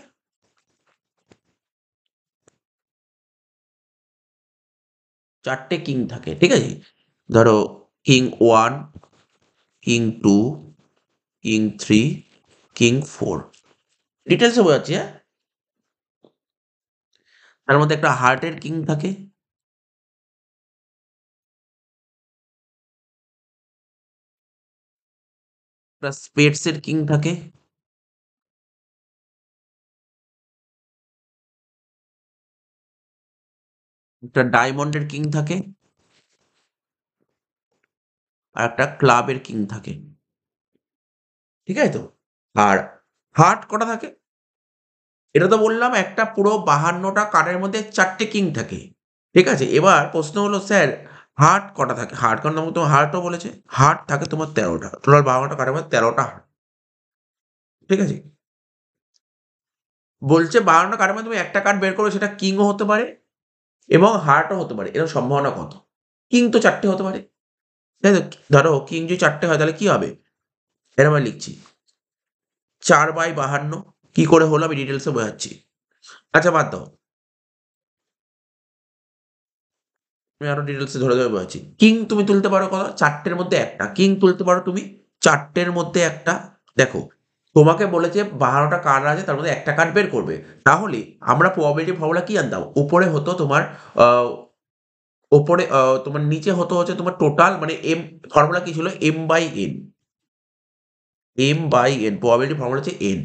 চারটে কিং থাকে ঠিক আছে ধরো king one king two king three king four ডিটেলসে বোঝাচ্ছি হ্যাঁ তার মধ্যে একটা হার্টের কিং থাকে একটা স্পেটসের কিং থাকে একটা ডায়মন্ডের কিং থাকে আর একটা ক্লাবের কিং থাকে ঠিক আছে তো আর হার্ট কটা থাকে এটা তো বললাম একটা পুরো বাহান্নটা কার্ডের মধ্যে চারটে কিং থাকে ঠিক আছে এবার প্রশ্ন হলো স্যার হার্ট কটা থাকে হার্ট কারণ তোমাকে তোমার হার্টও বলেছে হার্ট থাকে তোমার তেরোটা টোটাল বারোটা কাটার মানে তেরোটা হার্ট ঠিক আছে বলছে বারোটা কার্ডের মানে তুমি একটা কার্ড বের করো সেটা কিংও হতে পারে এবং হার্টও হতে পারে এরকম সম্ভাবনা কত কিং তো চারটে হতে পারে তাই তো ধরো কিং যদি চারটে হয় তাহলে কি হবে এরকম আমি লিখছি চার বাই বাহান্ন কি করে হলো আমি ডিটেলসে বোঝাচ্ছি আচ্ছা বাদ দাও তুমি আরো ডিটেলসে ধরে ধরে বলেছি কিং তুমি তুলতে পারো কত চারটের মধ্যে একটা কিং তুলতে পারো তুমি চারটের মধ্যে একটা দেখো তোমাকে বলেছে বারোটা কার্ড আছে তার মধ্যে একটা কার্ড বের করবে তাহলে আমরা প্রবাবিলিটি ফর্মুলা কি আনতাম উপরে হতো তোমার ওপরে তোমার নিচে হতো হচ্ছে তোমার টোটাল মানে এম ফর্মুলা কি ছিল M by N M by N probability formula হচ্ছে এন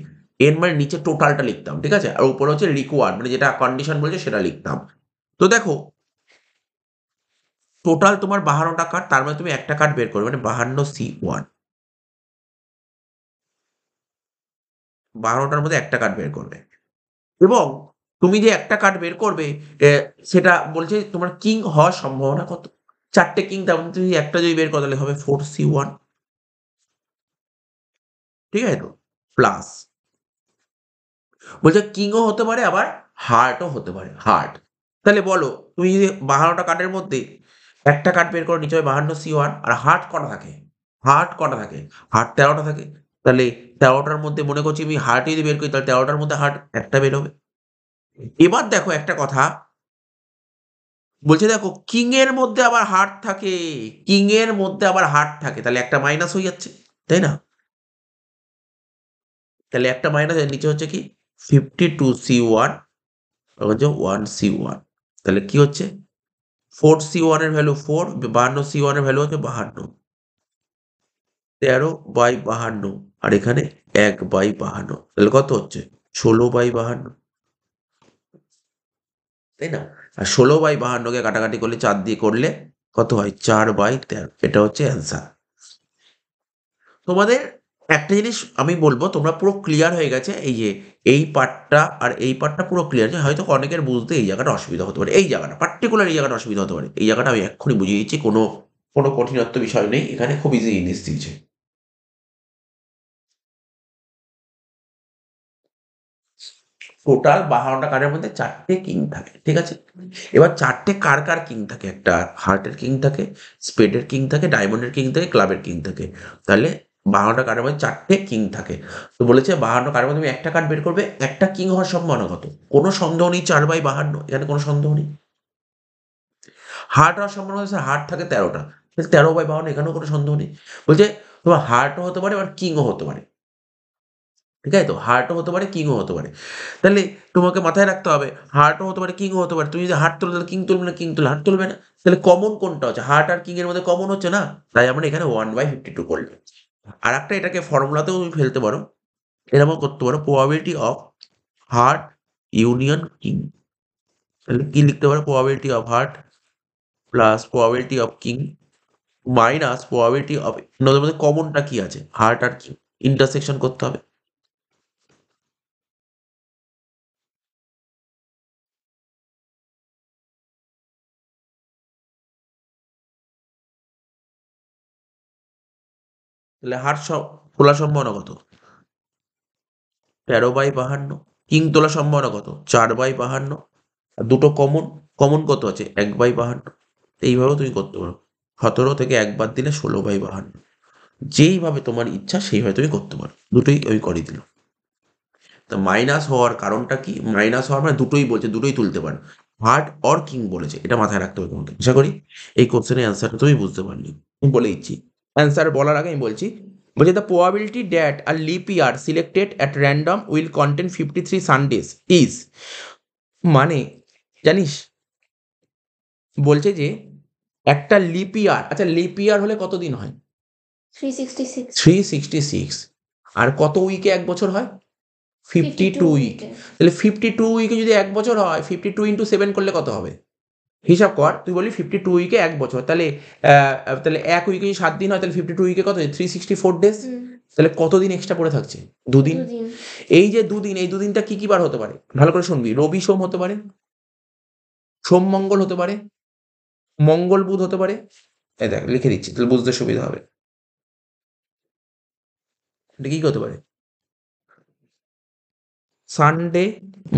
এন মানে নিচে টোটালটা লিখতাম ঠিক আছে আর উপরে হচ্ছে রিকোয়ার্ড মানে যেটা কন্ডিশন বলছে সেটা লিখতাম তো দেখো টোটাল তোমার বাহান্নটা কার্ড তার মানে তুমি একটা কার্ড বের করবে মানে বাহান্ন সি ওয়ান বাহান্নটার মধ্যে একটা কার্ড বের করবে এবং তুমি যে একটা কার্ড বের করবে সেটা বলছে তোমার কিং হওয়ার সম্ভাবনা কত চারটে কিং তার মধ্যে তুমি একটা যদি বের করো তাহলে হবে ফোর সি ওয়ান ঠিক আছে তো প্লাস বলছে কিংও হতে পারে আবার হার্টও হতে পারে হার্ট তাহলে বলো তুমি যদি বাহান্নটা কার্ডের মধ্যে একটা কার্ড বের করে নিচে হবে বাহান্ন সি ওয়ান আর হার্ট কটা থাকে হার্ট কটা থাকে হার্ট তেরোটা থাকে তাহলে তেরোটার মধ্যে মনে করছি আমি হার্টে যদি বের করি তাহলে তেরোটার মধ্যে হার্ট একটা বের হবে এবার দেখো একটা কথা বলছে দেখো কিং এর মধ্যে আবার হার্ট থাকে কিং এর মধ্যে আবার হার্ট থাকে তাহলে একটা মাইনাস হয়ে যাচ্ছে তাই না তাহলে একটা মাইনাস নিচে হচ্ছে কি fifty two C one one C one তাহলে কি হচ্ছে ফোর সি ওয়ানের ভ্যালু ফোর বাহান্ন সি ওয়ানের ভ্যালু হচ্ছে বাহান্ন তেরো বাই বাহান্ন আর এখানে এক বাই বাহান্ন তাহলে কত হচ্ছে ষোলো বাই বাহান্ন তাই না আর ষোলো বাই বাহান্নকে কাটাকাটি করলে চার দিয়ে করলে কত হয় চার বাই তেরো এটা হচ্ছে অ্যান্সার তোমাদের একটা জিনিস আমি বলবো তোমরা পুরো ক্লিয়ার হয়ে গেছে এই যে এই পার্টটা আর এই পার্টটা পুরো ক্লিয়ার যে হয়তো অনেকের বুঝতে এই জায়গাটা অসুবিধা হতে পারে এই জায়গাটা পার্টিকুলার এই জায়গাটা অসুবিধা হতে পারে এই জায়গাটা আমি এক্ষুনি বুঝিয়ে দিচ্ছি কোনো কোনো কঠিনত্ব বিষয় নেই এখানে খুব ইজি জিনিস দিয়েছে টোটাল বাহান্নটা কার্ডের মধ্যে চারটে কিং থাকে ঠিক আছে এবার চারটে কার কার কিং থাকে একটা হার্টের কিং থাকে স্পেডের কিং থাকে ডায়মন্ডের কিং থাকে ক্লাবের কিং থাকে তাহলে বাহান্নটা কার্ডের মধ্যে চারটে কিং থাকে তো বলেছে বাহান্ন কার্ডের মধ্যে তুমি একটা কার্ড বের করবে একটা কিং হওয়ার সম্ভাবনা কত কোনো সন্দেহ নেই চার বাই বাহান্ন এখানে কোনো সন্দেহ নেই হার্ট হওয়ার সম্ভাবনা হচ্ছে হার্ট থাকে তেরোটা তেরো বাই বাহান্ন এখানেও কোনো সন্দেহ নেই বলছে তোমার হার্টও হতে পারে আবার কিংও হতে পারে ঠিক আছে তো হার্টও হতে পারে কিংও হতে পারে তাহলে তোমাকে মাথায় রাখতে হবে হার্টও হতে পারে কিংও হতে পারে তুমি যদি হার্ট তোলো তাহলে কিং তুলবে না কিং তুলে হার্ট তুলবে না তাহলে কমন কোনটা হচ্ছে হার্ট আর কিংয়ের মধ্যে কমন হচ্ছে না তাই আমরা এখানে ওয়ান বাই ফিফটি টু করলাম আর একটা এটাকে ফর্মুলাতেও তুমি ফেলতে পারো এরকম করতে পারো probability of heart union king তাহলে কি লিখতে পারো probability of heart plus probability of king minus probability of নদের মধ্যে কমনটা কি আছে হার্ট আর কিং ইন্টারসেকশন করতে হবে তাহলে হাট তোলা সম্ভাবনা কত তেরো বাই বাহান্ন কিং তোলা সম্ভাবনা কত চার বাই বাহান্ন দুটো কমন কমন কত আছে এক বাই বাহান্ন এইভাবে তুমি করতে পারো সতেরো থেকে একবার দিলে ষোলো বাই বাহান্ন যেইভাবে তোমার ইচ্ছা সেইভাবে তুমি করতে পারো দুটোই ওই করে দিল তো মাইনাস হওয়ার কারণটা কি মাইনাস হওয়ার মানে দুটোই বলছে দুটোই তুলতে পারো হার্ট অর কিং বলেছে এটা মাথায় রাখতে হবে তোমাকে আশা করি এই কোশ্চেনের অ্যান্সারটা তুমি বুঝতে পারলি বলে দিচ্ছি অ্যান্সার বলার আগে আমি বলছি বলছি the probability that a leap year selected at random will contain fifty three Sundays is মানে জানিস বলছে যে একটা লিপ ইয়ার আচ্ছা লিপ ইয়ার হলে কত দিন হয় থ্রি সিক্সটি সিক্স আর কত উইকে এক বছর হয় ফিফটি টু উইক তাহলে ফিফটি টু উইকে যদি এক বছর হয় ফিফটি টু ইন্টু সেভেন করলে কত হবে হিসাব কর তুই বলি ফিফটি টু উইকে এক বছর তাহলে তাহলে এক উইকে যদি সাত দিন হয় তাহলে ফিফটি টু উইকে কত থ্রি সিক্সটি ফোর ডেজ তাহলে কতদিন এক্সট্রা পড়ে থাকছে দুদিন এই যে দুদিন এই দুদিনটা কি কি বার হতে পারে ভালো করে শুনবি রবি সোম হতে পারে সোম মঙ্গল হতে পারে মঙ্গল বুধ হতে পারে এই দেখ লিখে দিচ্ছি তাহলে বুঝতে সুবিধা হবে এটা কি হতে পারে সানডে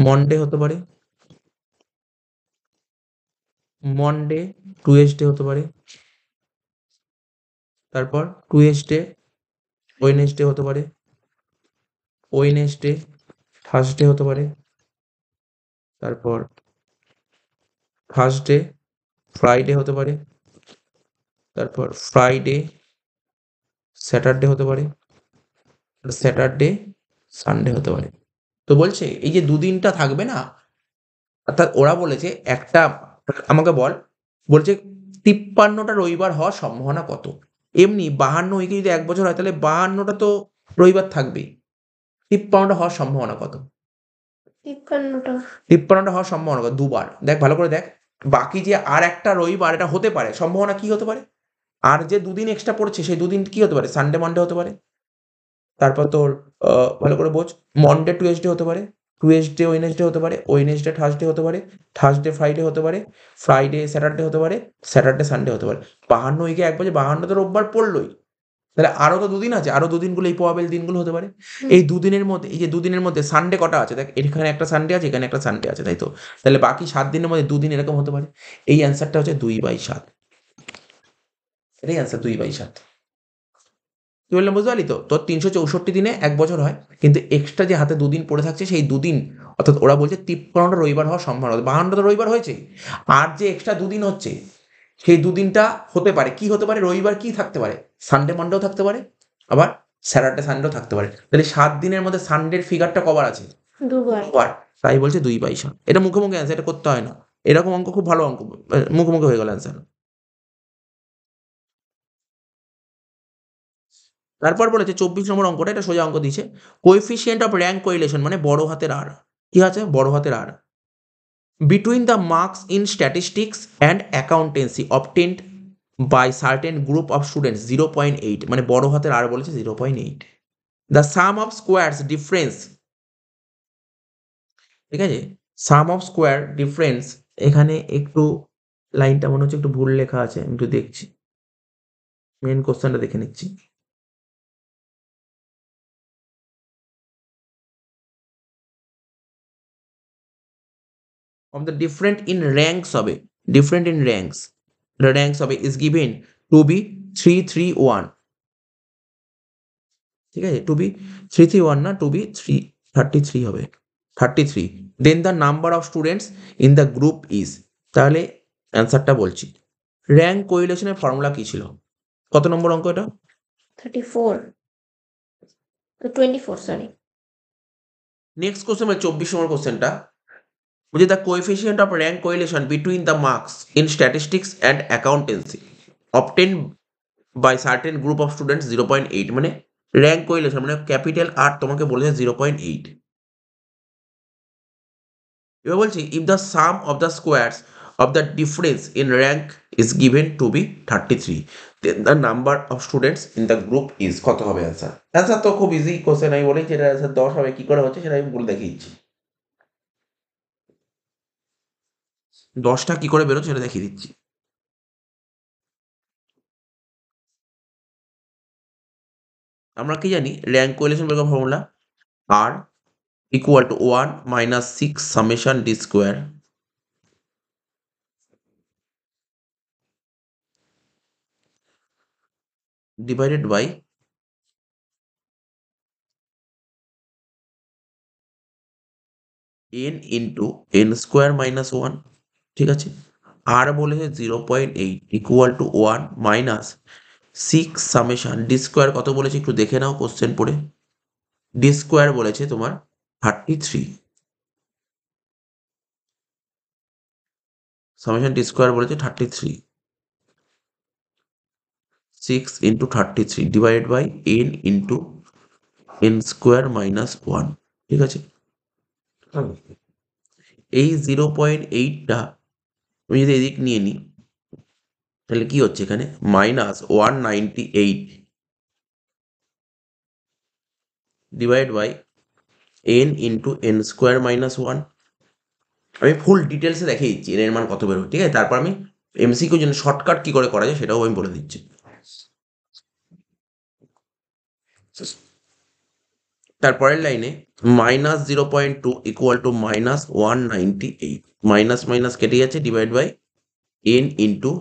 মন্ডে হতে পারে মনডে টুয়েসডে হতে পারে তারপর টুয়েসডে ওয়েনেসডে হতে পারে ওয়েনেসডে থার্সডে হতে পারে তারপর থার্সডে ফ্রাইডে হতে পারে তারপর ফ্রাইডে স্যাটারডে হতে পারে স্যাটারডে সানডে হতে পারে তো বলছে এই যে দুদিনটা থাকবে না অর্থাৎ ওরা বলেছে একটা আমাকে বল বলছে তিপ্পান্নটা রবিবার হওয়ার সম্ভাবনা কত এমনি বাহান্ন উইকে যদি এক বছর হয় তাহলে বাহান্নটা তো রবিবার থাকবেই তিপ্পান্নটা হওয়ার সম্ভাবনা কত তিপ্পান্নটা হওয়ার সম্ভাবনা কত দুবার দেখ ভালো করে দেখ বাকি যে আর একটা রবিবার এটা হতে পারে সম্ভাবনা কি হতে পারে আর যে দুদিন এক্সট্রা পড়ছে সেই দুদিন কি হতে পারে সানডে মানডে হতে পারে তারপর তোর ভালো করে বোঝ মন্ডে টুয়েসডে হতে পারে টুয়েসডে ওয়েনেসডে হতে পারে ওয়েনেসডে থার্সডে হতে পারে থার্সডে ফ্রাইডে হতে পারে ফ্রাইডে স্যাটারডে হতে পারে স্যাটারডে সানডে হতে পারে বাহান্ন উইকে এক বছর বাহান্ন তো রোববার পড়লোই তাহলে আরও তো দুদিন আছে আরও দুদিনগুলো এই পোয়াবেল দিনগুলো হতে পারে এই দুদিনের মধ্যে এই যে দুদিনের মধ্যে সানডে কটা আছে দেখ এখানে একটা সানডে আছে এখানে একটা সানডে আছে তাই তো তাহলে বাকি সাত দিনের মধ্যে দুদিন এরকম হতে পারে এই অ্যান্সারটা হচ্ছে দুই বাই সাত এটাই অ্যান্সার দুই বাই সাত কী বললাম বুঝতে পারলি তো তোর তিনশো চৌষট্টি দিনে এক বছর হয় কিন্তু এক্সট্রা যে হাতে দুদিন পড়ে থাকছে সেই দুদিন অর্থাৎ ওরা বলছে তিপ্পান্নটা রবিবার হওয়ার সম্ভাবনা বাহান্নটা রবিবার হয়েছে আর যে এক্সট্রা দুদিন হচ্ছে সেই দুদিনটা হতে পারে কি হতে পারে রবিবার কি থাকতে পারে সানডে মানডেও থাকতে পারে আবার স্যাটারডে সানডেও থাকতে পারে তাহলে সাত দিনের মধ্যে সানডের ফিগারটা কবার আছে দুবার তাই বলছে দুই বাইশ এটা মুখে মুখে অ্যান্সার এটা করতে হয় না এরকম অঙ্ক খুব ভালো অঙ্ক মুখে মুখে হয়ে গেল অ্যান্সার তারপর বলেছে চব্বিশ নম্বর অঙ্কটা এটা সোজা অঙ্ক দিয়েছে কোয়েফিসিয়েন্ট অফ র্যাঙ্ক কোয়েলেশন মানে বড় হাতের আর কি আছে বড় হাতের আর between the marks in statistics and accountancy obtained by certain group of students zero point eight মানে বড় হাতের আর বলেছে zero point eight the sum of squares difference ঠিক আছে সাম অফ স্কোয়ার ডিফারেন্স এখানে একটু লাইনটা মনে হচ্ছে একটু ভুল লেখা আছে আমি একটু দেখছি মেন কোশ্চেনটা দেখে নিচ্ছি of the different in ranks হবে different in ranks the ranks হবে is given to be 331 ঠিক আছে টু বি 331 না টু বি 333 হবে 33 then the number of students in the group is তাহলে অ্যান্সারটা বলছি র্যাঙ্ক কোরিলেশনের ফর্মুলা কি ছিল কত নম্বর অঙ্ক এটা 34 24 সরি নেক্সট কোশ্চেন মানে চব্বিশ নম্বর কোশ্চেনটা which is the coefficient of rank correlation between the marks in statistics and accountancy obtained by certain group of students 0.8 মানে র্যাঙ্ক কোরিলেশন মানে ক্যাপিটাল আর তোমাকে বলেছে 0.8 এবার বলছি if the sum of the squares of the difference in rank is given to be thirty three then the number of students in the group is কত হবে অ্যান্সার অ্যান্সার তো খুব ইজি কোশ্চেন আমি বলেছি যেটা অ্যান্সার দশ হবে কী করে হচ্ছে সেটা আমি বলে দেখিয়েছি দশটা কি করে বেরোচ্ছে সেটা দেখিয়ে দিচ্ছি আমরা কি জানি র্যাঙ্ক কোয়েলেশন বের formula R equal to one minus six summation D square divided by N into N square minus one ঠিক আছে আর বলে zero point eight equal to one minus six summation D square কত বলেছে একটু দেখে নাও কোশ্চেন পড়ে ডি স্কোয়ার বলেছে তোমার thirty three summation D square বলেছে thirty three six into thirty three divide by N into N square minus one ঠিক আছে হ্যাঁ। এই জিরো পয়েন্ট এইটটা আমি যদি এদিক নিয়ে নিই তাহলে কি হচ্ছে এখানে minus one ninety eight divide by N into N square minus one আমি ফুল ডিটেলসে দেখে দিচ্ছি এর মান কত বেরোয় ঠিক আছে তারপর আমি এমসিকিউ জন্য শর্টকাট কি করে করা যায় সেটাও আমি বলে দিচ্ছি তারপরের লাইনে minus zero point two equal to minus one ninety eight minus minus কেটে যাচ্ছে divide by N into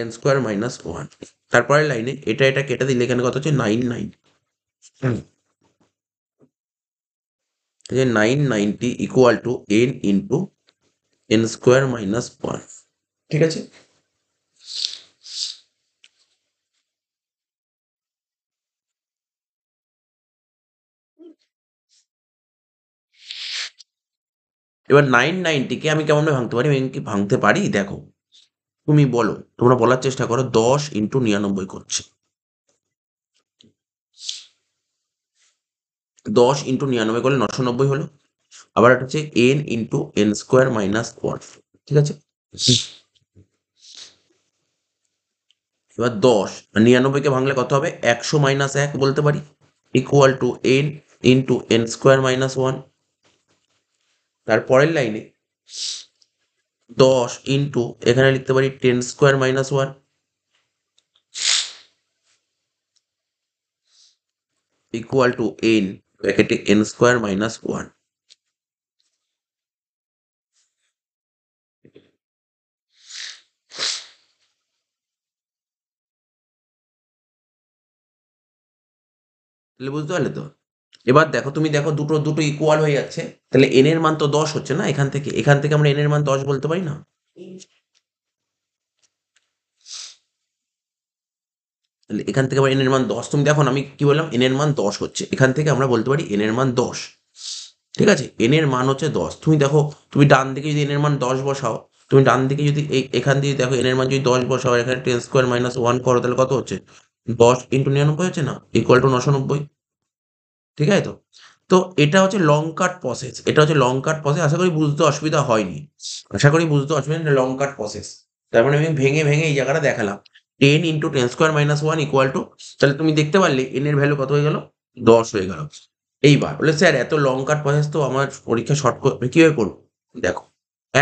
N square minus one তারপরে লাইনে এটা এটা কেটে দিলে এখানে কত হচ্ছে nine nine nine ninety equal to N into N square minus one ঠিক আছে এবার নাইন নাইনটিকে আমি কেমনভাবে ভাঙতে পারি আমি কি ভাঙতে পারি দেখো তুমি বলো তোমরা বলার চেষ্টা করো দশ ইন্টু নিরানব্বই করছে দশ ইন্টু নিরানব্বই করলে নশো নব্বই হলো আবার একটা হচ্ছে N into N square minus one ঠিক আছে এবার দশ নিরানব্বইকে ভাঙলে কত হবে একশো মাইনাস এক বলতে পারি equal to N into N square minus one তারপরের লাইনে দশ ইন্টু এখানে লিখতে পারি ten square minus one equal to N প্যাকেটে এন স্কোয়ার মাইনাস ওয়ান তাহলে বুঝতে পারলে তো এবার দেখো তুমি দেখো দুটো দুটো ইকুয়াল হয়ে যাচ্ছে তাহলে এন এর মান তো দশ হচ্ছে না এখান থেকে এখান থেকে আমরা এন এর মান দশ বলতে পারি না তাহলে এখান থেকে আবার এন এর মান দশ তুমি দেখো আমি কি বললাম এন এর মান দশ হচ্ছে এখান থেকে আমরা বলতে পারি এন এর মান দশ ঠিক আছে এন এর মান হচ্ছে দশ তুমি দেখো তুমি ডান দিকে যদি এন এর মান দশ বসাও তুমি ডান দিকে যদি এখান দিয়ে দেখো এন এর মান যদি দশ বসাও এখানে টেন স্কোয়ার মাইনাস ওয়ান করো তাহলে কত হচ্ছে দশ ইন্টু নিরানব্বই হচ্ছে না ইকুয়াল টু নশো নব্বই ঠিক আছে তো তো এটা হচ্ছে লং কাট প্রসেস এটা হচ্ছে লং কাট প্রসেস আশা করি বুঝতে অসুবিধা হয়নি আশা করি বুঝতে অসুবিধা নেই লং কাট প্রসেস তার মানে আমি ভেঙে ভেঙে এই জায়গাটা দেখালাম ten into ten square minus one equal to তাহলে তুমি দেখতে পারলে এন এর ভ্যালু কত হয়ে গেল দশ হয়ে গেল এইবার বলে স্যার এত লং কাট প্রসেস তো আমার পরীক্ষা শর্ট কীভাবে করবো দেখো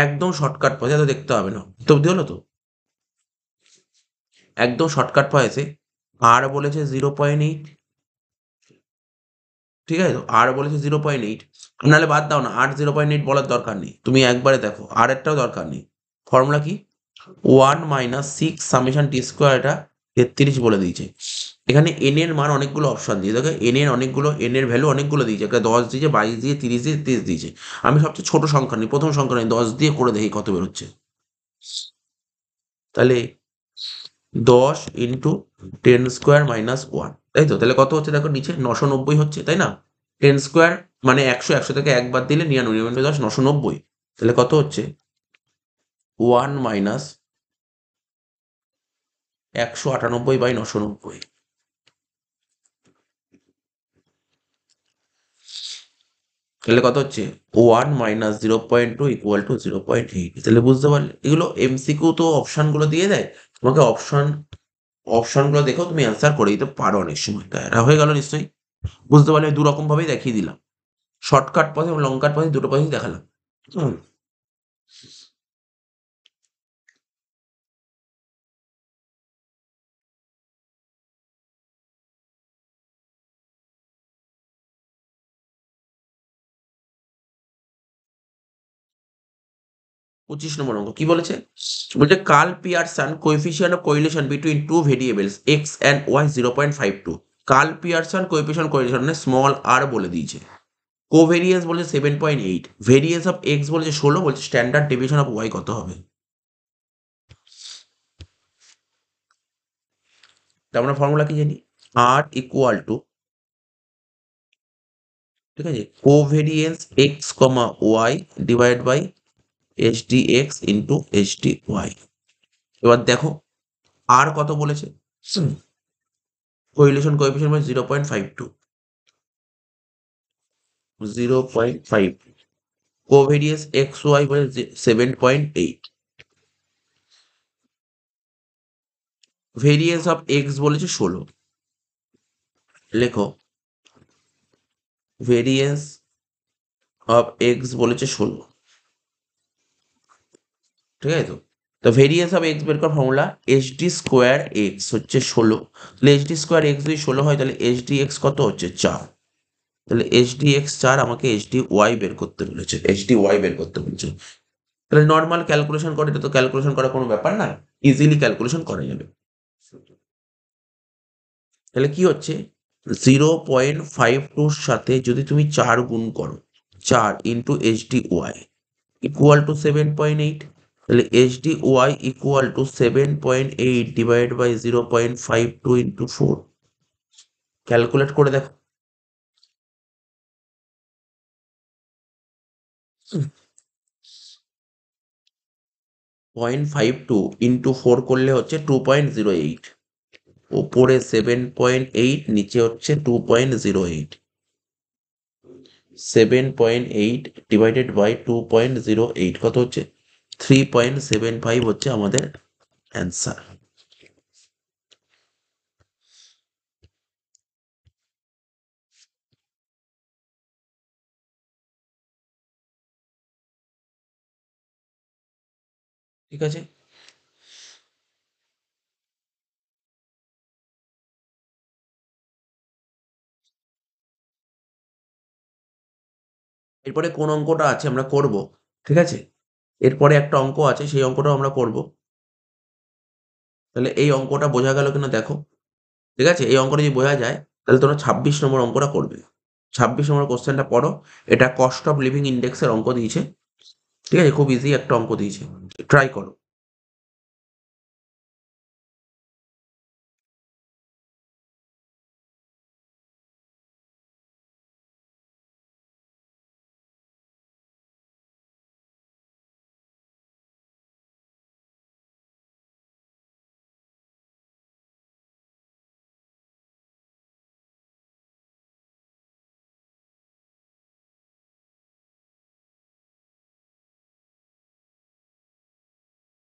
একদম শর্টকাট প্রসেস তো দেখতে হবে না তো হলো তো একদম শর্টকাট প্রসেসে আর বলেছে জিরো পয়েন্ট এইট ঠিক আছে তো আর বলেছে জিরো পয়েন্ট এইট নাহলে বাদ দাও না আর জিরো পয়েন্ট এইট বলার দরকার নেই তুমি একবারে দেখো আর একটাও দরকার নেই ফর্মুলা কি one minus six summation D square এটা তেত্রিশ বলে দিয়েছে এখানে এন এর মান অনেকগুলো অপশন দিয়েছে দেখো এন এর অনেকগুলো এন এর ভ্যালু অনেকগুলো দিয়েছে একটা দশ দিয়েছে বাইশ দিয়ে তিরিশ দিয়ে তেইশ দিয়েছে আমি সবচেয়ে ছোট সংখ্যা নিই প্রথম সংখ্যা নিই দশ দিয়ে করে দেখি কত বেরোচ্ছে তাহলে দশ into ten square minus one তাই তো তাহলে কত হচ্ছে দেখো নিচে নশো নব্বই হচ্ছে তাই না টেন স্কোয়ার মানে একশো একশো থেকে একবার দিলে নিরানব্বই দশ নশো নব্বই তাহলে কত হচ্ছে ওয়ান মাইনাস একশো আটানব্বই বাই নশো নব্বই তাহলে কত হচ্ছে one minus zero point two equal to zero point eight তাহলে বুঝতে পারলে এগুলো এমসিকিউ তো অপশানগুলো দিয়ে দেয় তোমাকে অপশন অপশনগুলো দেখো তুমি অ্যান্সার করে দিতে পারো অনেক সময় তো এরা হয়ে গেল নিশ্চয়ই বুঝতে পারলে দু রকমভাবেই দেখিয়ে দিলাম শর্টকাট পথে এবং লং কাট পথে দুটো পথেই দেখালাম হুম পঁচিশ নম্বর অঙ্ক কি বলেছে বলছে Karl Pearson coefficient of correlation between two variables X and Y zero point five two Karl Pearson coefficient কোয়েলেশনে মানে স্মল আর বলে দিয়েছে কোভেরিয়েন্স বলছে seven point eight variance of X বলছে ষোলো বলছে স্ট্যান্ডার্ড ডিভিশন অফ ওয়াই কত হবে আমরা মানে ফর্মুলা কি জানি আর ইকুয়াল টু ঠিক আছে covariance X comma Y divide by H D X into H D Y এবার দেখো আর কত বলেছে কোরিলেশন কোয়েফিশিয়েন্ট মানে zero point five two zero point five covariance X Y মানে seven point eight variance of X বলেছে ষোলো লেখো ভেরিয়েন্স অফ এক্স বলেছে ষোলো ঠিক আছে তো তো ভেরিয়েন্স অফ এক্স বের করার formula H D square X হচ্ছে ষোলো তাহলে এইচ ডি স্কোয়ার এক্স যদি ষোলো হয় তাহলে এইচ ডি এক্স কত হচ্ছে চার তাহলে এইচ ডি এক্স চার আমাকে এইচ ডি ওয়াই বের করতে বলেছে এইচ ডি ওয়াই বের করতে বলেছে তাহলে নর্মাল ক্যালকুলেশন করে এটা তো ক্যালকুলেশন করার কোনো ব্যাপার না ইজিলি ক্যালকুলেশন করা যাবে তাহলে কি হচ্ছে জিরো পয়েন্ট ফাইভ টুর সাথে যদি তুমি চার গুণ করো চার into H D Y equal to seven point eight তাহলে H D Y equal to seven point eight divide by zero point five two into four calculate করে দেখো point five two into four করলে হচ্ছে টু পয়েন্ট জিরো এইট ওপরে সেভেন পয়েন্ট এইট নিচে হচ্ছে two point zero eight seven point eight divided by two point zero eight কত হচ্ছে থ্রি পয়েন্ট সেভেন ফাইভ হচ্ছে আমাদের অ্যান্সার ঠিক আছে এরপরে কোন অঙ্কটা আছে আমরা করব ঠিক আছে এরপরে একটা অঙ্ক আছে সেই অঙ্কটাও আমরা করব তাহলে এই অঙ্কটা বোঝা গেল কিনা দেখো ঠিক আছে এই অঙ্কটা যদি বোঝা যায় তাহলে তোমরা ছাব্বিশ নম্বর অঙ্কটা করবে ছাব্বিশ নম্বর কোশ্চেনটা পড়ো এটা কস্ট অফ লিভিং ইন্ডেক্সের অঙ্ক দিয়েছে ঠিক আছে খুব ইজি একটা অঙ্ক দিয়েছে ট্রাই করো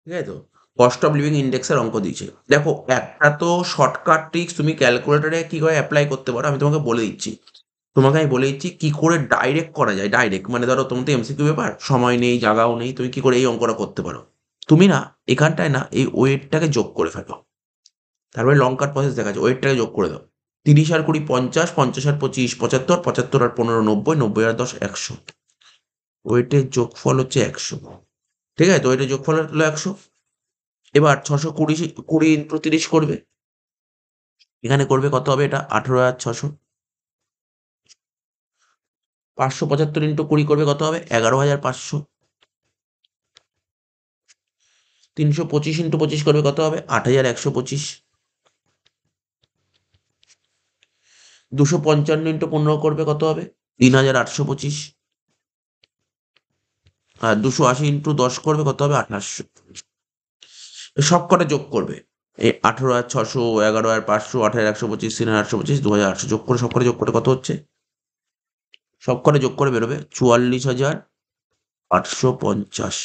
ঠিক আছে তো কস্ট অফ লিভিং ইন্ডেক্সের অঙ্ক দিয়েছে দেখো একটা তো শর্টকাট ট্রিক্স তুমি ক্যালকুলেটারে কী করে অ্যাপ্লাই করতে পারো আমি তোমাকে বলে দিচ্ছি তোমাকে আমি বলে দিচ্ছি কী করে ডাইরেক্ট করা যায় ডাইরেক্ট মানে ধরো তোমার তো এমসিকিউ ব্যাপার সময় নেই জায়গাও নেই তুমি কী করে এই অঙ্কটা করতে পারো তুমি না এখানটায় না এই ওয়েটটাকে যোগ করে ফেলো তারপরে লং কাট প্রসেস দেখা যায় ওয়েটটাকে যোগ করে দাও তিরিশ আর কুড়ি পঞ্চাশ পঞ্চাশ আর পঁচিশ পঁচাত্তর পঁচাত্তর আর পনেরো নব্বই নব্বই আর দশ একশো ওয়েটের যোগফল হচ্ছে একশো ঠিক আছে তো এটা যোগফল হলো একশো এবার ছশো কুড়ি কুড়ি ইন্টু তিরিশ করবে এখানে করবে কত হবে এটা আঠেরো হাজার ছশো পাঁচশো পঁচাত্তর ইন্টু কুড়ি করবে কত হবে এগারো হাজার পাঁচশো তিনশো পঁচিশ ইন্টু পঁচিশ করবে কত হবে আট হাজার একশো পঁচিশ দুশো পঞ্চান্ন ইন্টু পনেরো করবে কত হবে তিন হাজার আটশো পঁচিশ হ্যাঁ, দুশো আশি ইন্টু দশ করবে কত হবে আঠাশশো সবকটা যোগ করবে এই আঠেরো আর ছশো এগারো আর পাঁচশো আঠারো একশো পঁচিশ তিন আটশো পঁচিশ দু হাজার আটশো যোগ করে সবকটা যোগ করে কত হচ্ছে সবকটা যোগ করে বেরোবে চুয়াল্লিশ হাজার আটশো পঞ্চাশ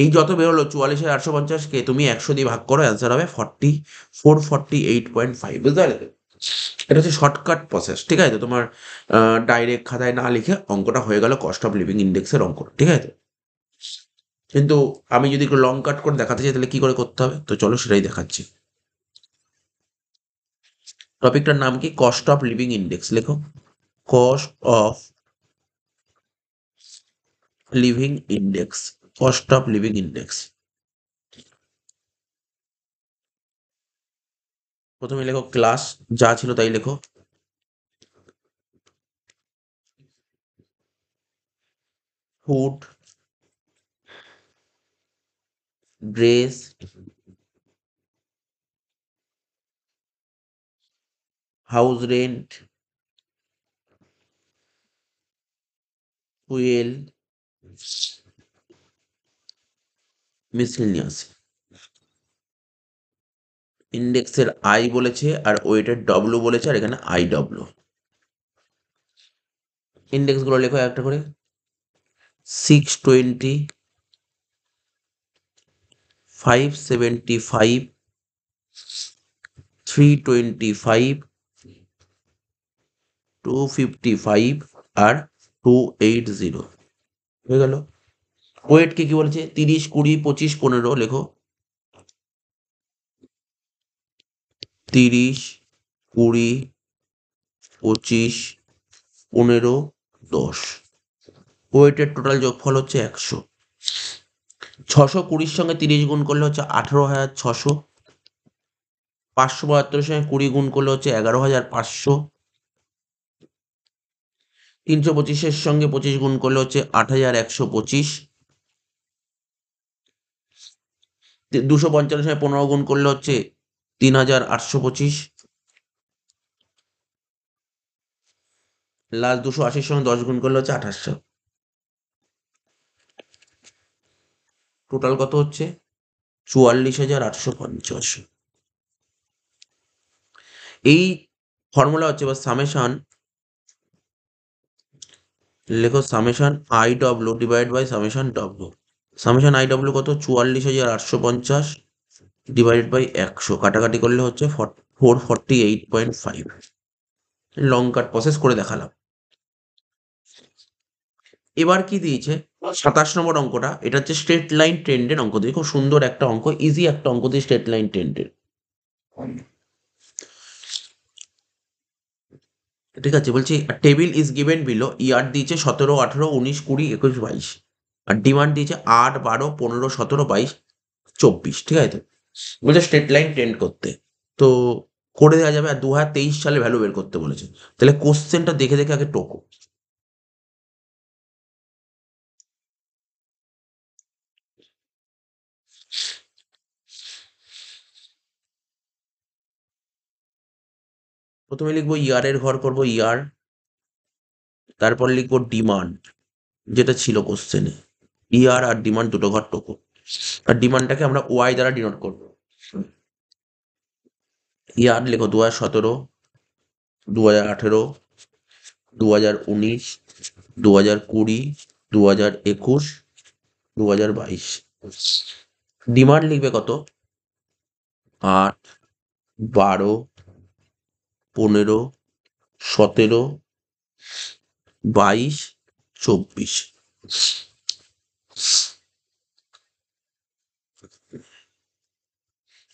এই যত বেরোলো চুয়াল্লিশ হাজার আটশো পঞ্চাশকে তুমি একশো দিয়ে ভাগ করো অ্যান্সার হবে forty four forty eight point five বুঝতে পারলে এটা হচ্ছে শর্টকাট প্রসেস ঠিক আছে তোমার ডাইরেক্ট খাতায় না লিখে অঙ্কটা হয়ে গেল কস্ট অফ লিভিং ইন্ডেক্সের অঙ্ক ঠিক আছে কিন্তু আমি যদি একটু লং কাট করে দেখাতে চাই তাহলে কি করে করতে হবে তো চলো সেটাই দেখাচ্ছি টপিকটার নাম কি কস্ট অফ লিভিং ইন্ডেক্স লেখো cost of living index cost of living index प्रथम लेखो क्लस जा लेखो food dress house rent fuel miscellaneous ইন্ডেক্সের আই বলেছে আর ওয়েটের ডব্লু বলেছে আর এখানে আই ডব্লু ইন্ডেক্সগুলো লেখো একটা করে six twenty five seventy five three twenty five two fifty five আর টু এইট জিরো হয়ে গেল ওয়েটকে কি বলেছে তিরিশ কুড়ি পঁচিশ পনেরো লেখো তিরিশ কুড়ি পঁচিশ পনেরো দশ ওয়েটের টোটাল যোগফল হচ্ছে একশো ছশো কুড়ির সঙ্গে তিরিশ গুণ করলে হচ্ছে আঠেরো হাজার ছশো পাঁচশো বাহাত্তরের সঙ্গে কুড়ি গুণ করলে হচ্ছে এগারো হাজার পাঁচশো তিনশো পঁচিশের সঙ্গে পঁচিশ গুণ করলে হচ্ছে আট হাজার একশো পঁচিশ দুশো পঞ্চান্ন সঙ্গে পনেরো গুণ করলে হচ্ছে তিন হাজার আটশো পঁচিশ লাস্ট দুশো আশির সঙ্গে দশ গুণ করলে হচ্ছে আঠাশশো টোটাল কত হচ্ছে চুয়াল্লিশ হাজার আটশো পঞ্চাশ এই ফর্মুলা হচ্ছে বা সামেশান লেখো summation I W divide by summation W summation I W কত চুয়াল্লিশ হাজার আটশো পঞ্চাশ ডিভাইডেড বাই একশো কাটাকাটি করলে হচ্ছে four forty eight point five long cut process করে দেখালাম এবার কি দিয়েছে সাতাশ নম্বর অঙ্কটা এটা হচ্ছে স্ট্রেট লাইন ট্রেন্ডের অঙ্ক দিয়ে খুব সুন্দর একটা অঙ্ক ইজি একটা অঙ্ক দিয়ে স্ট্রেট লাইন ট্রেন্ডের ঠিক আছে বলছি table is given below year দিয়েছে সতেরো আঠেরো উনিশ কুড়ি একুশ বাইশ আর ডিমান্ড দিয়েছে আট বারো পনেরো সতেরো বাইশ চব্বিশ ঠিক আছে বলছে স্টেট লাইন টেন্ড করতে তো করে দেওয়া যাবে আর দু হাজার তেইশ সালে ভ্যালু বের করতে বলেছে তাহলে কোশ্চেনটা দেখে দেখে আগে টোকো প্রথমে লিখবো ইয়ারের ঘর করবো ইয়ার তারপর লিখবো ডিমান্ড যেটা ছিল কোশ্চেনে ইয়ার আর ডিমান্ড দুটো ঘর টোকো আর ডিমান্ডটাকে আমরা ওয়াই দ্বারা ডিনোট করব ইয়ার লেখো দু হাজার সতেরো দু হাজার আঠেরো দু হাজার উনিশ দু হাজার কুড়ি দু হাজার একুশ দু হাজার বাইশ ডিমান্ড লিখবে কত আট বারো পনেরো সতেরো বাইশ চব্বিশ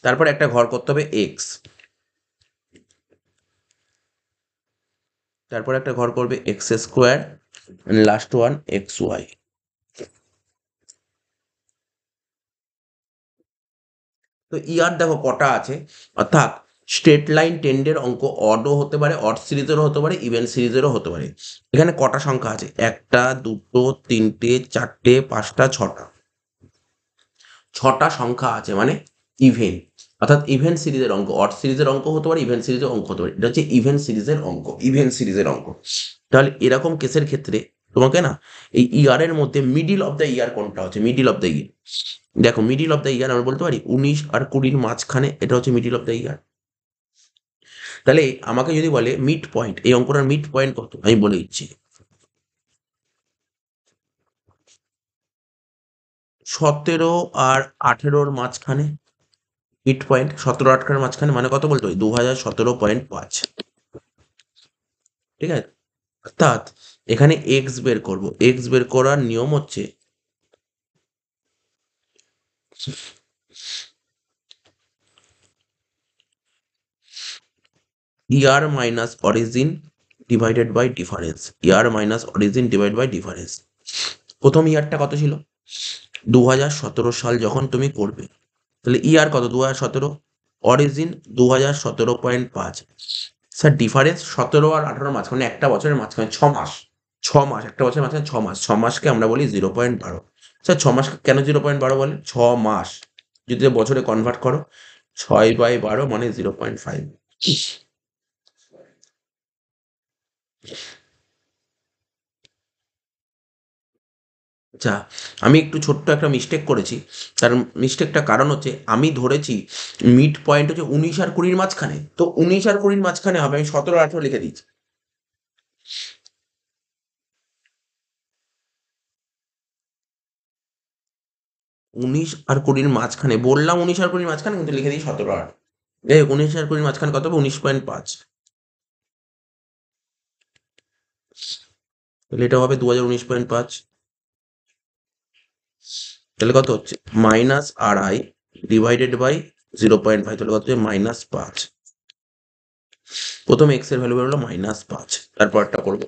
তারপর একটা ঘর করতে হবে এক্স তারপর একটা ঘর করবে X square last one X Y তো ইয়ার দেখো কটা আছে অর্থাৎ স্টেট লাইন টেন্ডের অঙ্ক অডও হতে পারে অড সিরিজেরও হতে পারে ইভেন সিরিজেরও হতে পারে এখানে কটা সংখ্যা আছে একটা দুটো তিনটে চারটে পাঁচটা ছটা ছটা সংখ্যা আছে মানে ইভেন অর্থাৎ ইভেন্ট সিরিজের অঙ্ক অট সিরিজের অঙ্ক হতে পারে ইভেন্ট সিরিজের অঙ্ক হতে পারে এটা হচ্ছে ইভেন্ট সিরিজের অঙ্ক ইভেন্ট সিরিজের অঙ্ক তাহলে এরকম কেসের ক্ষেত্রে তোমাকে না এই ইয়ার এর মধ্যে মিডিল অফ দ্য ইয়ার কোনটা হচ্ছে মিডিল অফ দ্য ইয়ার দেখো মিডিল অফ দ্য ইয়ার আমরা বলতে পারি উনিশ আর কুড়ির মাঝখানে এটা হচ্ছে মিডিল অফ দ্য ইয়ার তাহলে আমাকে যদি বলে মিড পয়েন্ট এই অঙ্কটার মিড পয়েন্ট কত আমি বলে দিচ্ছি সতেরো আর আঠেরোর মাঝখানে ইট পয়েন্ট সতেরো আটকার মাঝখানে মানে কত বলতে হয় দু হাজার সতেরো পয়েন্ট পাঁচ ঠিক আছে অর্থাৎ এখানে এক্স বের করব এক্স বের করার নিয়ম হচ্ছে year minus origin divided by difference year minus origin divide by difference প্রথম ইয়ারটা কত ছিল দু সাল যখন তুমি করবে তাহলে ইয়ার e কত দু হাজার সতেরো অরিজিন দু হাজার সতেরো পয়েন্ট পাঁচ স্যার ডিফারেন্স সতেরো আর আঠারো মাঝখানে মানে একটা বছরের মাঝখানে ছ মাস ছ মাস একটা বছরের মাঝখানে ছ মাস ছ মাসকে আমরা বলি জিরো পয়েন্ট বারো স্যার ছ মাস কেন জিরো পয়েন্ট বারো বলে ছ মাস যদি বছরে কনভার্ট করো ছয় বাই বারো মানে জিরো পয়েন্ট ফাইভ আচ্ছা আমি একটু ছোট্ট একটা মিস্টেক করেছি তার মিস্টেকটা কারণ হচ্ছে আমি ধরেছি মিড পয়েন্ট হচ্ছে উনিশ আর কুড়ির মাঝখানে তো উনিশ আর কুড়ির মাঝখানে হবে আমি সতেরো আঠেরো লিখে দিচ্ছি উনিশ আর কুড়ির মাঝখানে বললাম উনিশ আর কুড়ির মাঝখানে কিন্তু লিখে দিই সতেরো আট এই উনিশ আর কুড়ির মাঝখানে কত হবে উনিশ পয়েন্ট পাঁচ তাহলে এটা হবে দু হাজার উনিশ পয়েন্ট পাঁচ তাহলে কত হচ্ছে মাইনাস আড়াই divided by zero point five তাহলে কত হচ্ছে মাইনাস পাঁচ প্রথম এক্স এর ভ্যালু হলো মাইনাস পাঁচ তারপরটা করবো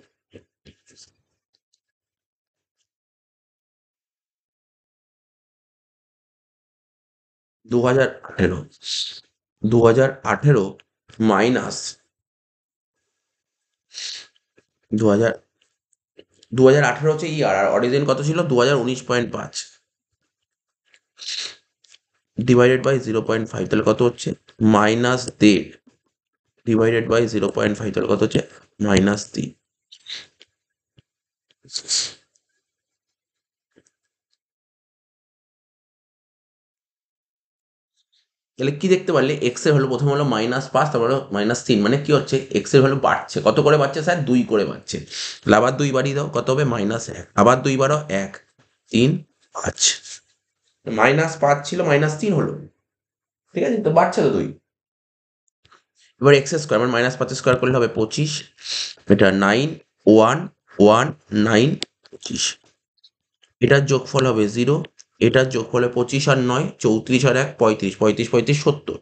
দু হাজার আঠেরো দু হাজার আঠেরো মাইনাস দু হাজার দু হাজার আঠেরো হচ্ছে ইয়ার আর অরিজিন কত ছিল দু হাজার উনিশ পয়েন্ট পাঁচ divided by zero point five তাহলে কত হচ্ছে মাইনাস দেড় divided by zero point five তাহলে কত হচ্ছে মাইনাস তিন তাহলে কি দেখতে পারলে এক্স এর হলো প্রথম হলো মাইনাস পাঁচ তারপর হলো মাইনাস তিন মানে কি হচ্ছে এক্স এর হলো বাড়ছে কত করে বাড়ছে স্যার দুই করে বাড়ছে তাহলে আবার দুই বাড়িয়ে দাও কত হবে মাইনাস এক আবার দুই বারো এক তিন পাঁচ মাইনাস পাঁচ ছিল মাইনাস তিন হলো ঠিক আছে তো বাড়ছে তো দুই এবার এক্স স্কোয়ার মানে মাইনাস পাঁচ স্কোয়ার করলে হবে পঁচিশ এটা নাইন ওয়ান ওয়ান নাইন পঁচিশ এটার যোগফল হবে জিরো এটার যোগফল হবে পঁচিশ আর নয় চৌত্রিশ আর এক পঁয়ত্রিশ পঁয়ত্রিশ পঁয়ত্রিশ সত্তর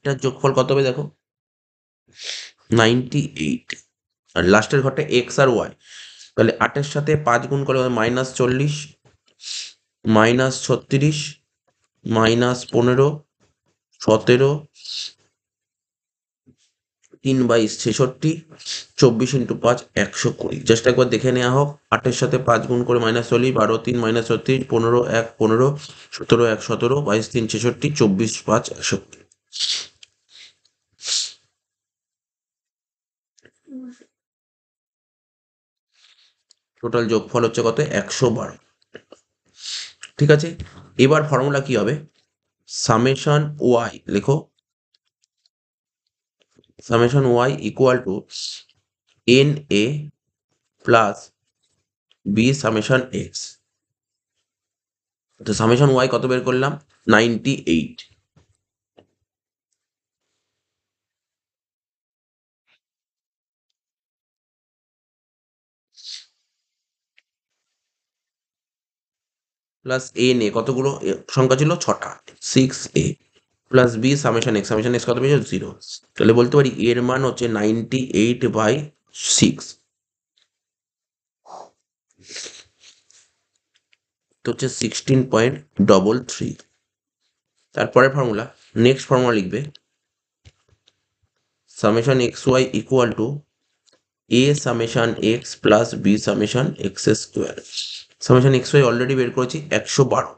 এটার যোগফল কত হবে দেখো নাইনটি এইট আর লাস্টের ঘরটা এক্স আর ওয়াই তাহলে আটের সাথে পাঁচ গুণ করে মাইনাস চল্লিশ মাইনাস ছত্রিশ মাইনাস পনেরো সতেরো তিন বাইশ ছেষট্টি চব্বিশ ইন্টু পাঁচ একশো কুড়ি জাস্ট একবার দেখে নেওয়া হোক আটের সাথে পাঁচ গুণ করে মাইনাস চল্লিশ বারো তিন মাইনাস ছত্রিশ পনেরো এক পনেরো সতেরো এক সতেরো বাইশ তিন ছেষট্টি চব্বিশ পাঁচ একশো কুড়ি টোটাল যোগফল হচ্ছে কত একশো বারো ঠিক আছে এবার ফর্মুলা কি হবে সামেশন ওয়াই লেখো summation Y equal to N A plus B summation X তো সামেশন ওয়াই কত বের করলাম ninety eight plus N A নে কতগুলো সংখ্যা ছিল ছটা six A plus B summation X summation X কত পেয়েছে জিরো তাহলে বলতে পারি এর মান হচ্ছে নাইনটি এইট বাই সিক্স তো হচ্ছে সিক্সটিন পয়েন্ট ডবল থ্রি তারপরে ফর্মুলা নেক্সট ফর্মুলা লিখবে summation X Y equal to A summation X plus B summation X square summation X Y already বের করেছি একশো বারো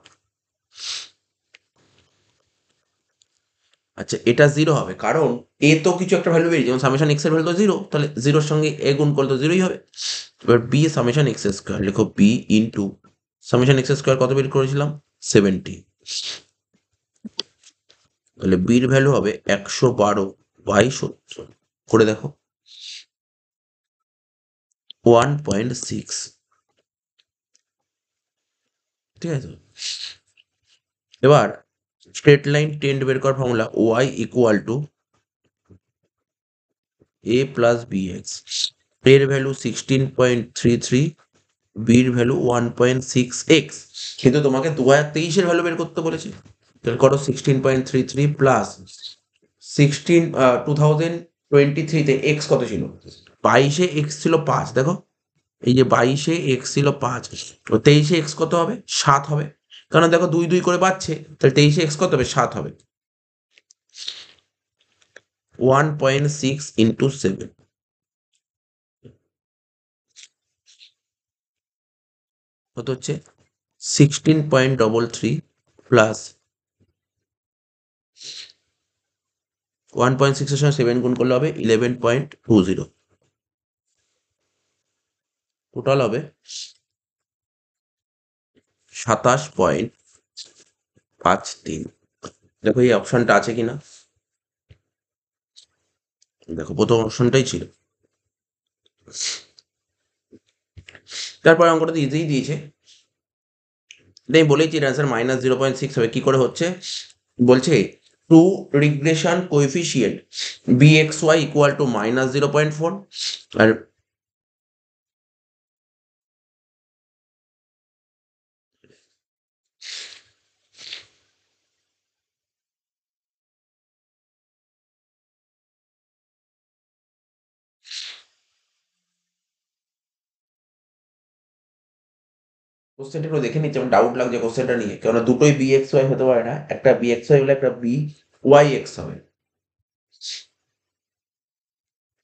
আচ্ছা এটা জিরো হবে কারণ এ তো কিছু একটা ভ্যালু বেরিয়ে যেমন সামেশন এক্স এর ভ্যালু তো জিরো তাহলে জিরোর সঙ্গে এ গুণ করলে তো জিরোই হবে এবার বি সামেশন এক্স স্কোয়ার লেখো B into summation X square কত বের করেছিলাম সেভেন্টি তাহলে বির ভ্যালু হবে একশো বারো বাই সত্তর করে দেখো ওয়ান পয়েন্ট সিক্স ঠিক আছে এবার স্ট্রেট লাইন টেন্ট বের করার formula Y equal to A plus B X এর value sixteen point three three বির value one point six X কিন্তু তোমাকে দু হাজার তেইশের ভ্যালু বের করতে বলেছে তাহলে করো sixteen point three three plus sixteen two thousand twenty থ্রিতে এক্স কত ছিল বাইশে এক্স ছিল পাঁচ দেখো এই যে বাইশে এক্স ছিল পাঁচ ও তেইশে এক্স কত হবে সাত হবে কারণ দেখো দুই দুই করে বাড়ছে তাহলে তেইশে এক্স কত হবে সাত হবে one point six into seven কত হচ্ছে sixteen point double three plus one point সিক্সের সঙ্গে সেভেন গুণ করলে হবে eleven point two zero total হবে সাতাশ পয়েন্ট পাঁচ তিন দেখো এই অপশনটা আছে কিনা দেখো প্রথম অপশনটাই ছিল তারপর অঙ্কটা ইজিই দিয়েছে আমি বলেছি answer minus zero point six হবে কি করে হচ্ছে বলছে two regression coefficient B X Y equal to minus zero point four আর কোশ্চেনটা দেখে নিচ্ছি আমার ডাউট লাগছে কোশ্চেনটা নিয়ে কেননা দুটোই বি এক্স ওয়াই হতে পারে না একটা বি এক্স ওয়াই হলে একটা বি ওয়াই এক্স হবে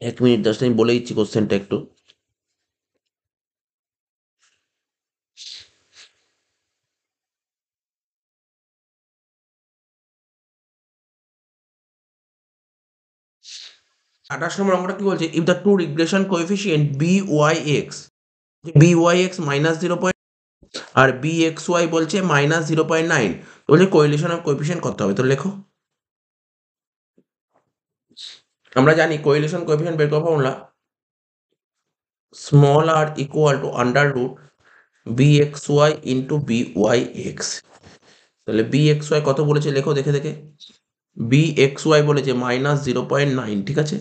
এক মিনিট দশ আমি বলে দিচ্ছি কোশ্চেনটা একটু আঠাশ নম্বর অঙ্কটা কি বলছে if the two regression coefficient B Y X B Y X minus zero point আর বি এক্স ওয়াই বলছে মাইনাস জিরো পয়েন্ট নাইন বলছে কোয়েলেশন অফ কোয়েফিশিয়েন্ট করতে হবে তো লেখো আমরা জানি কোয়েলেশন কোয়েফিশিয়েন্ট বের করার আমরা small R equal to under root B X Y into B Y X তাহলে বি এক্স ওয়াই কত বলেছে লেখো দেখে দেখে বি এক্স ওয়াই বলেছে মাইনাস জিরো পয়েন্ট নাইন ঠিক আছে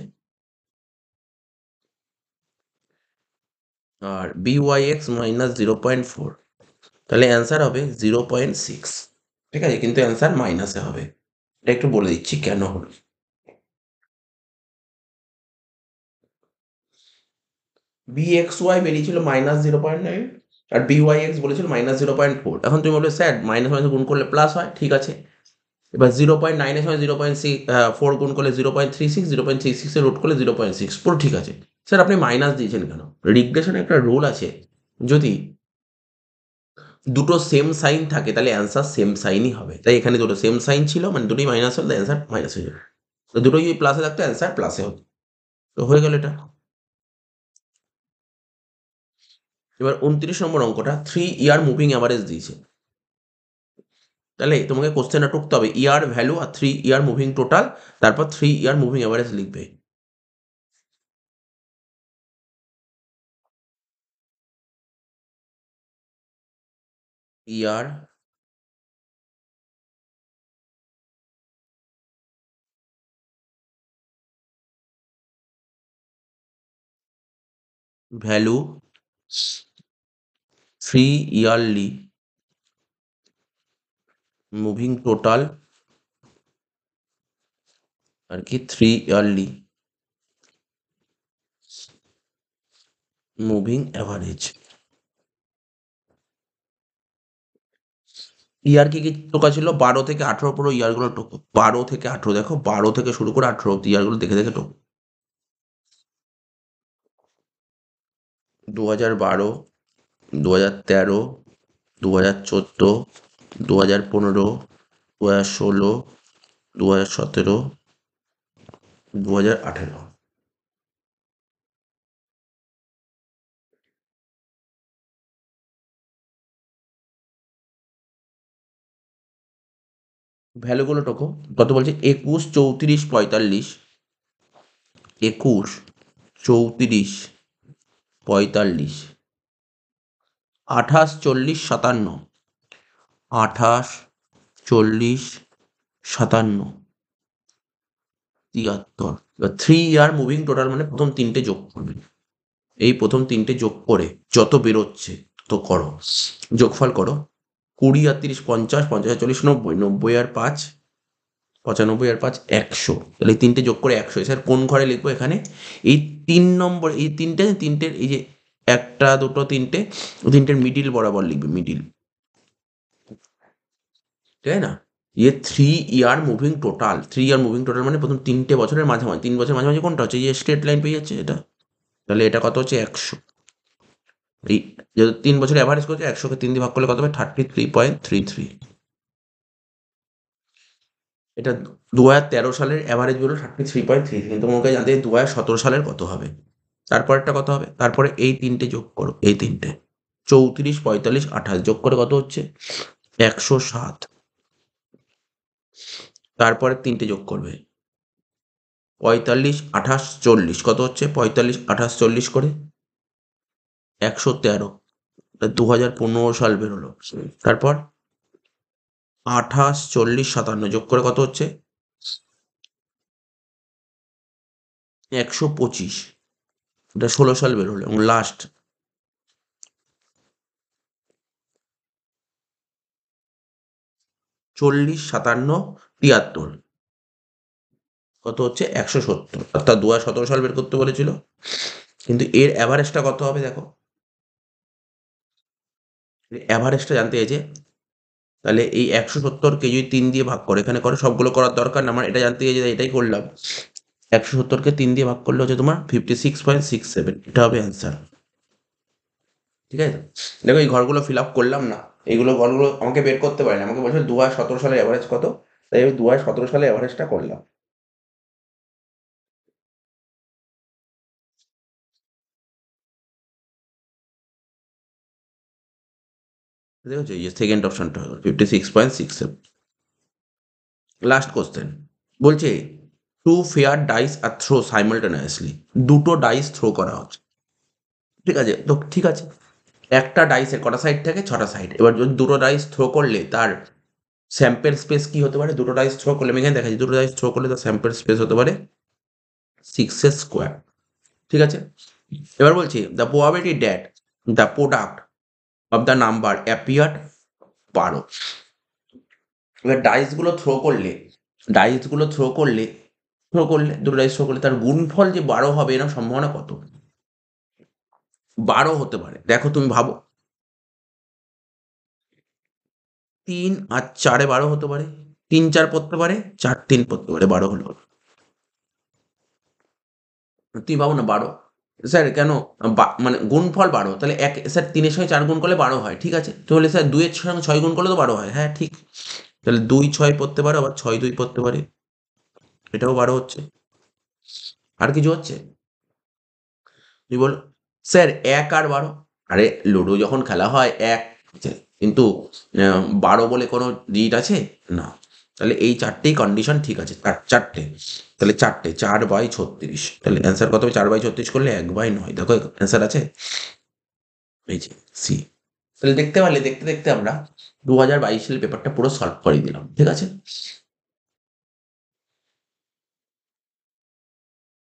আর B Y X minus zero point four তাহলে অ্যান্সার হবে জিরো পয়েন্ট সিক্স ঠিক আছে কিন্তু অ্যান্সার মাইনাসে হবে এটা একটু বলে দিচ্ছি কেন হল বি এক্স ওয়াই বেরিয়েছিল মাইনাস জিরো পয়েন্ট নাইন আর বি ওয়াই এক্স বলেছিল মাইনাস জিরো পয়েন্ট ফোর এখন তুমি বলবে স্যার মাইনাস মাইনাস গুণ করলে প্লাস হয় ঠিক আছে এবার জিরো পয়েন্ট নাইনের সময় জিরো পয়েন্ট সিক্স ফোর গুণ করলে zero point three six zero point three সিক্সে রোড করলে জিরো পয়েন্ট সিক্স পুরো ঠিক আছে স্যার আপনি মাইনাস দিয়েছেন কেন রিগ্রেশনে একটা রোল আছে যদি দুটো সেম সাইন থাকে তাহলে অ্যান্সার সেম সাইনই হবে তাই এখানে দুটো সেম সাইন ছিল মানে দুটোই মাইনাস হলে অ্যান্সার মাইনাস হয়ে যাবে তো দুটোই যদি প্লাসে থাকতো অ্যান্সার প্লাসে হতো তো হয়ে গেল এটা এবার উনত্রিশ নম্বর অঙ্কটা থ্রি ইয়ার মুভিং অ্যাভারেজ দিয়েছে তাহলে তোমাকে কোশ্চেনটা টুকতে হবে ইয়ার ভ্যালু আর থ্রি ইয়ার মুভিং টোটাল তারপর থ্রি ইয়ার মুভিং অ্যাভারেজ লিখবে year value three yearly moving total আর কি three yearly moving average year কি কি টোকা ছিল বারো থেকে আঠেরো পুরো ইয়ারগুলো টোকো বারো থেকে আঠেরো দেখো বারো থেকে শুরু করে আঠেরো অব্দি ইয়ারগুলো দেখে দেখে টোকো দু হাজার বারো দু হাজার তেরো দু হাজার চোদ্দো দু হাজার পনেরো দু হাজার ষোলো দু হাজার সতেরো দু হাজার আঠেরো ভ্যালুগুলো টোকো কত বলছে একুশ চৌত্রিশ পঁয়তাল্লিশ একুশ চৌত্রিশ পঁয়তাল্লিশ আঠাশ চল্লিশ সাতান্ন আঠাশ চল্লিশ সাতান্ন তিয়াত্তর থ্রি ইয়ার মুভিং টোটাল মানে প্রথম তিনটে যোগ করবে এই প্রথম তিনটে যোগ করে যত বেরোচ্ছে তো করো যোগফল করো কুড়ি আর তিরিশ পঞ্চাশ পঞ্চাশ আর চল্লিশ নব্বই নব্বই আর পাঁচ পঁচানব্বই আর পাঁচ একশো তাহলে এই তিনটে যোগ করে একশো স্যার কোন ঘরে লিখবো এখানে এই তিন নম্বর এই তিনটে তিনটের এই যে একটা দুটো তিনটে তিনটের মিডিল বরাবর লিখবে মিডিল ঠিক না ইয়ে three year moving total three year moving total মানে প্রথম তিনটে বছরের মাঝামাঝি তিন বছরের মাঝামাঝি কোনটা হচ্ছে যে স্ট্রেট লাইন পেয়ে যাচ্ছে এটা তাহলে এটা কত হচ্ছে একশো এই যেহেতু তিন বছর অ্যাভারেজ করছে একশোকে তিন দিয়ে ভাগ করলে কত হবে thirty three point three three এটা দু হাজার তেরো সালের অ্যাভারেজ হলো thirty three point three three তোমাকে জানতে দু সতেরো সালের কত হবে তারপরেরটা কত হবে তারপরে এই তিনটে যোগ করো এই তিনটে চৌত্রিশ পঁয়তাল্লিশ আঠাশ যোগ করে কত হচ্ছে একশো সাত তারপরে তিনটে যোগ করবে পঁয়তাল্লিশ আঠাশ চল্লিশ কত হচ্ছে পঁয়তাল্লিশ আঠাশ চল্লিশ করে একশো তেরো দু হাজার পনেরো সাল বেরোলো তারপর আঠাশ চল্লিশ সাতান্ন যোগ করে কত হচ্ছে একশো পঁচিশ এটা ষোলো সাল বেরোলো এবং লাস্ট চল্লিশ সাতান্ন তিয়াত্তর কত হচ্ছে একশো সত্তর অর্থাৎ দু হাজার সতেরো সাল বের করতে বলেছিল কিন্তু এর অ্যাভারেজটা কত হবে দেখো অ্যাভারেজটা জানতে চাইছে তাহলে এই একশো সত্তরকে যদি তিন দিয়ে ভাগ করে এখানে করে সবগুলো করার দরকার না আমার মানে এটা জানতে চাইছে এটাই করলাম একশো সত্তরকে তিন দিয়ে ভাগ করলে হচ্ছে তোমার fifty six point six seven এটা হবে অ্যান্সার ঠিক আছে দেখো এই ঘরগুলো ফিল আপ করলাম না এইগুলো ঘরগুলো আমাকে বের করতে পারেনি আমাকে বলছে দু হাজার সতেরো সালের অ্যাভারেজ কত তাই আমি দু সালে অ্যাভারেজটা করলাম দেখো ইয়ে সেকেন্ড অপশনটা হলো fifty six point six seven last question বলছে two fair dice are throw simultaneously দুটো ডাইস থ্রো করা হচ্ছে ঠিক আছে তো ঠিক আছে একটা ডাইসের কটা সাইড থাকে ছটা সাইড এবার যদি দুটো ডাইস থ্রো করলে তার স্যাম্পেল স্পেস কি হতে পারে দুটো ডাইস থ্রো করলে আমি এখানে দেখাচ্ছি দুটো ডাইস থ্রো করলে তার স্যাম্পেল স্পেস হতে পারে সিক্সের স্কোয়ার ঠিক আছে এবার বলছি the probability that the product of the number appear বারো এবার ডাইসগুলো থ্রো করলে ডাইসগুলো থ্রো করলে থ্রো করলে দুটো ডাইস থ্রো করলে তার গুণফল যে বারো হবে এরকম সম্ভাবনা কত বারো হতে পারে দেখো তুমি ভাবো তিন আর চারে বারো হতে পারে তিন চার পড়তে পারে চার তিন পড়তে পারে বারো হলো তুমি ভাবো না বারো স্যার কেন মানে গুণফল বারো তাহলে এক স্যার তিনের সঙ্গে চার গুণ করলে বারো হয় ঠিক আছে তাহলে স্যার দুইয়ের সঙ্গে ছয় গুণ করলে তো বারো হয় হ্যাঁ ঠিক তাহলে দুই ছয় পড়তে পারে আবার ছয় দুই পড়তে পারে এটাও বারো হচ্ছে আর কিছু হচ্ছে তুই বল স্যার এক আর বারো আরে লুডো যখন খেলা হয় এক কিন্তু বারো বলে কোনো রিট আছে না তাহলে এই চারটেই কন্ডিশন ঠিক আছে চারটে তাহলে চারটে চার বাই ছত্রিশ তাহলে অ্যান্সার কত চার বাই ছত্রিশ করলে এক বাই নয় দেখো অ্যান্সার আছে এই যে সি তাহলে দেখতে পারলে দেখতে দেখতে আমরা দু হাজার বাইশ সালের পেপারটা পুরো সলভ করে দিলাম ঠিক আছে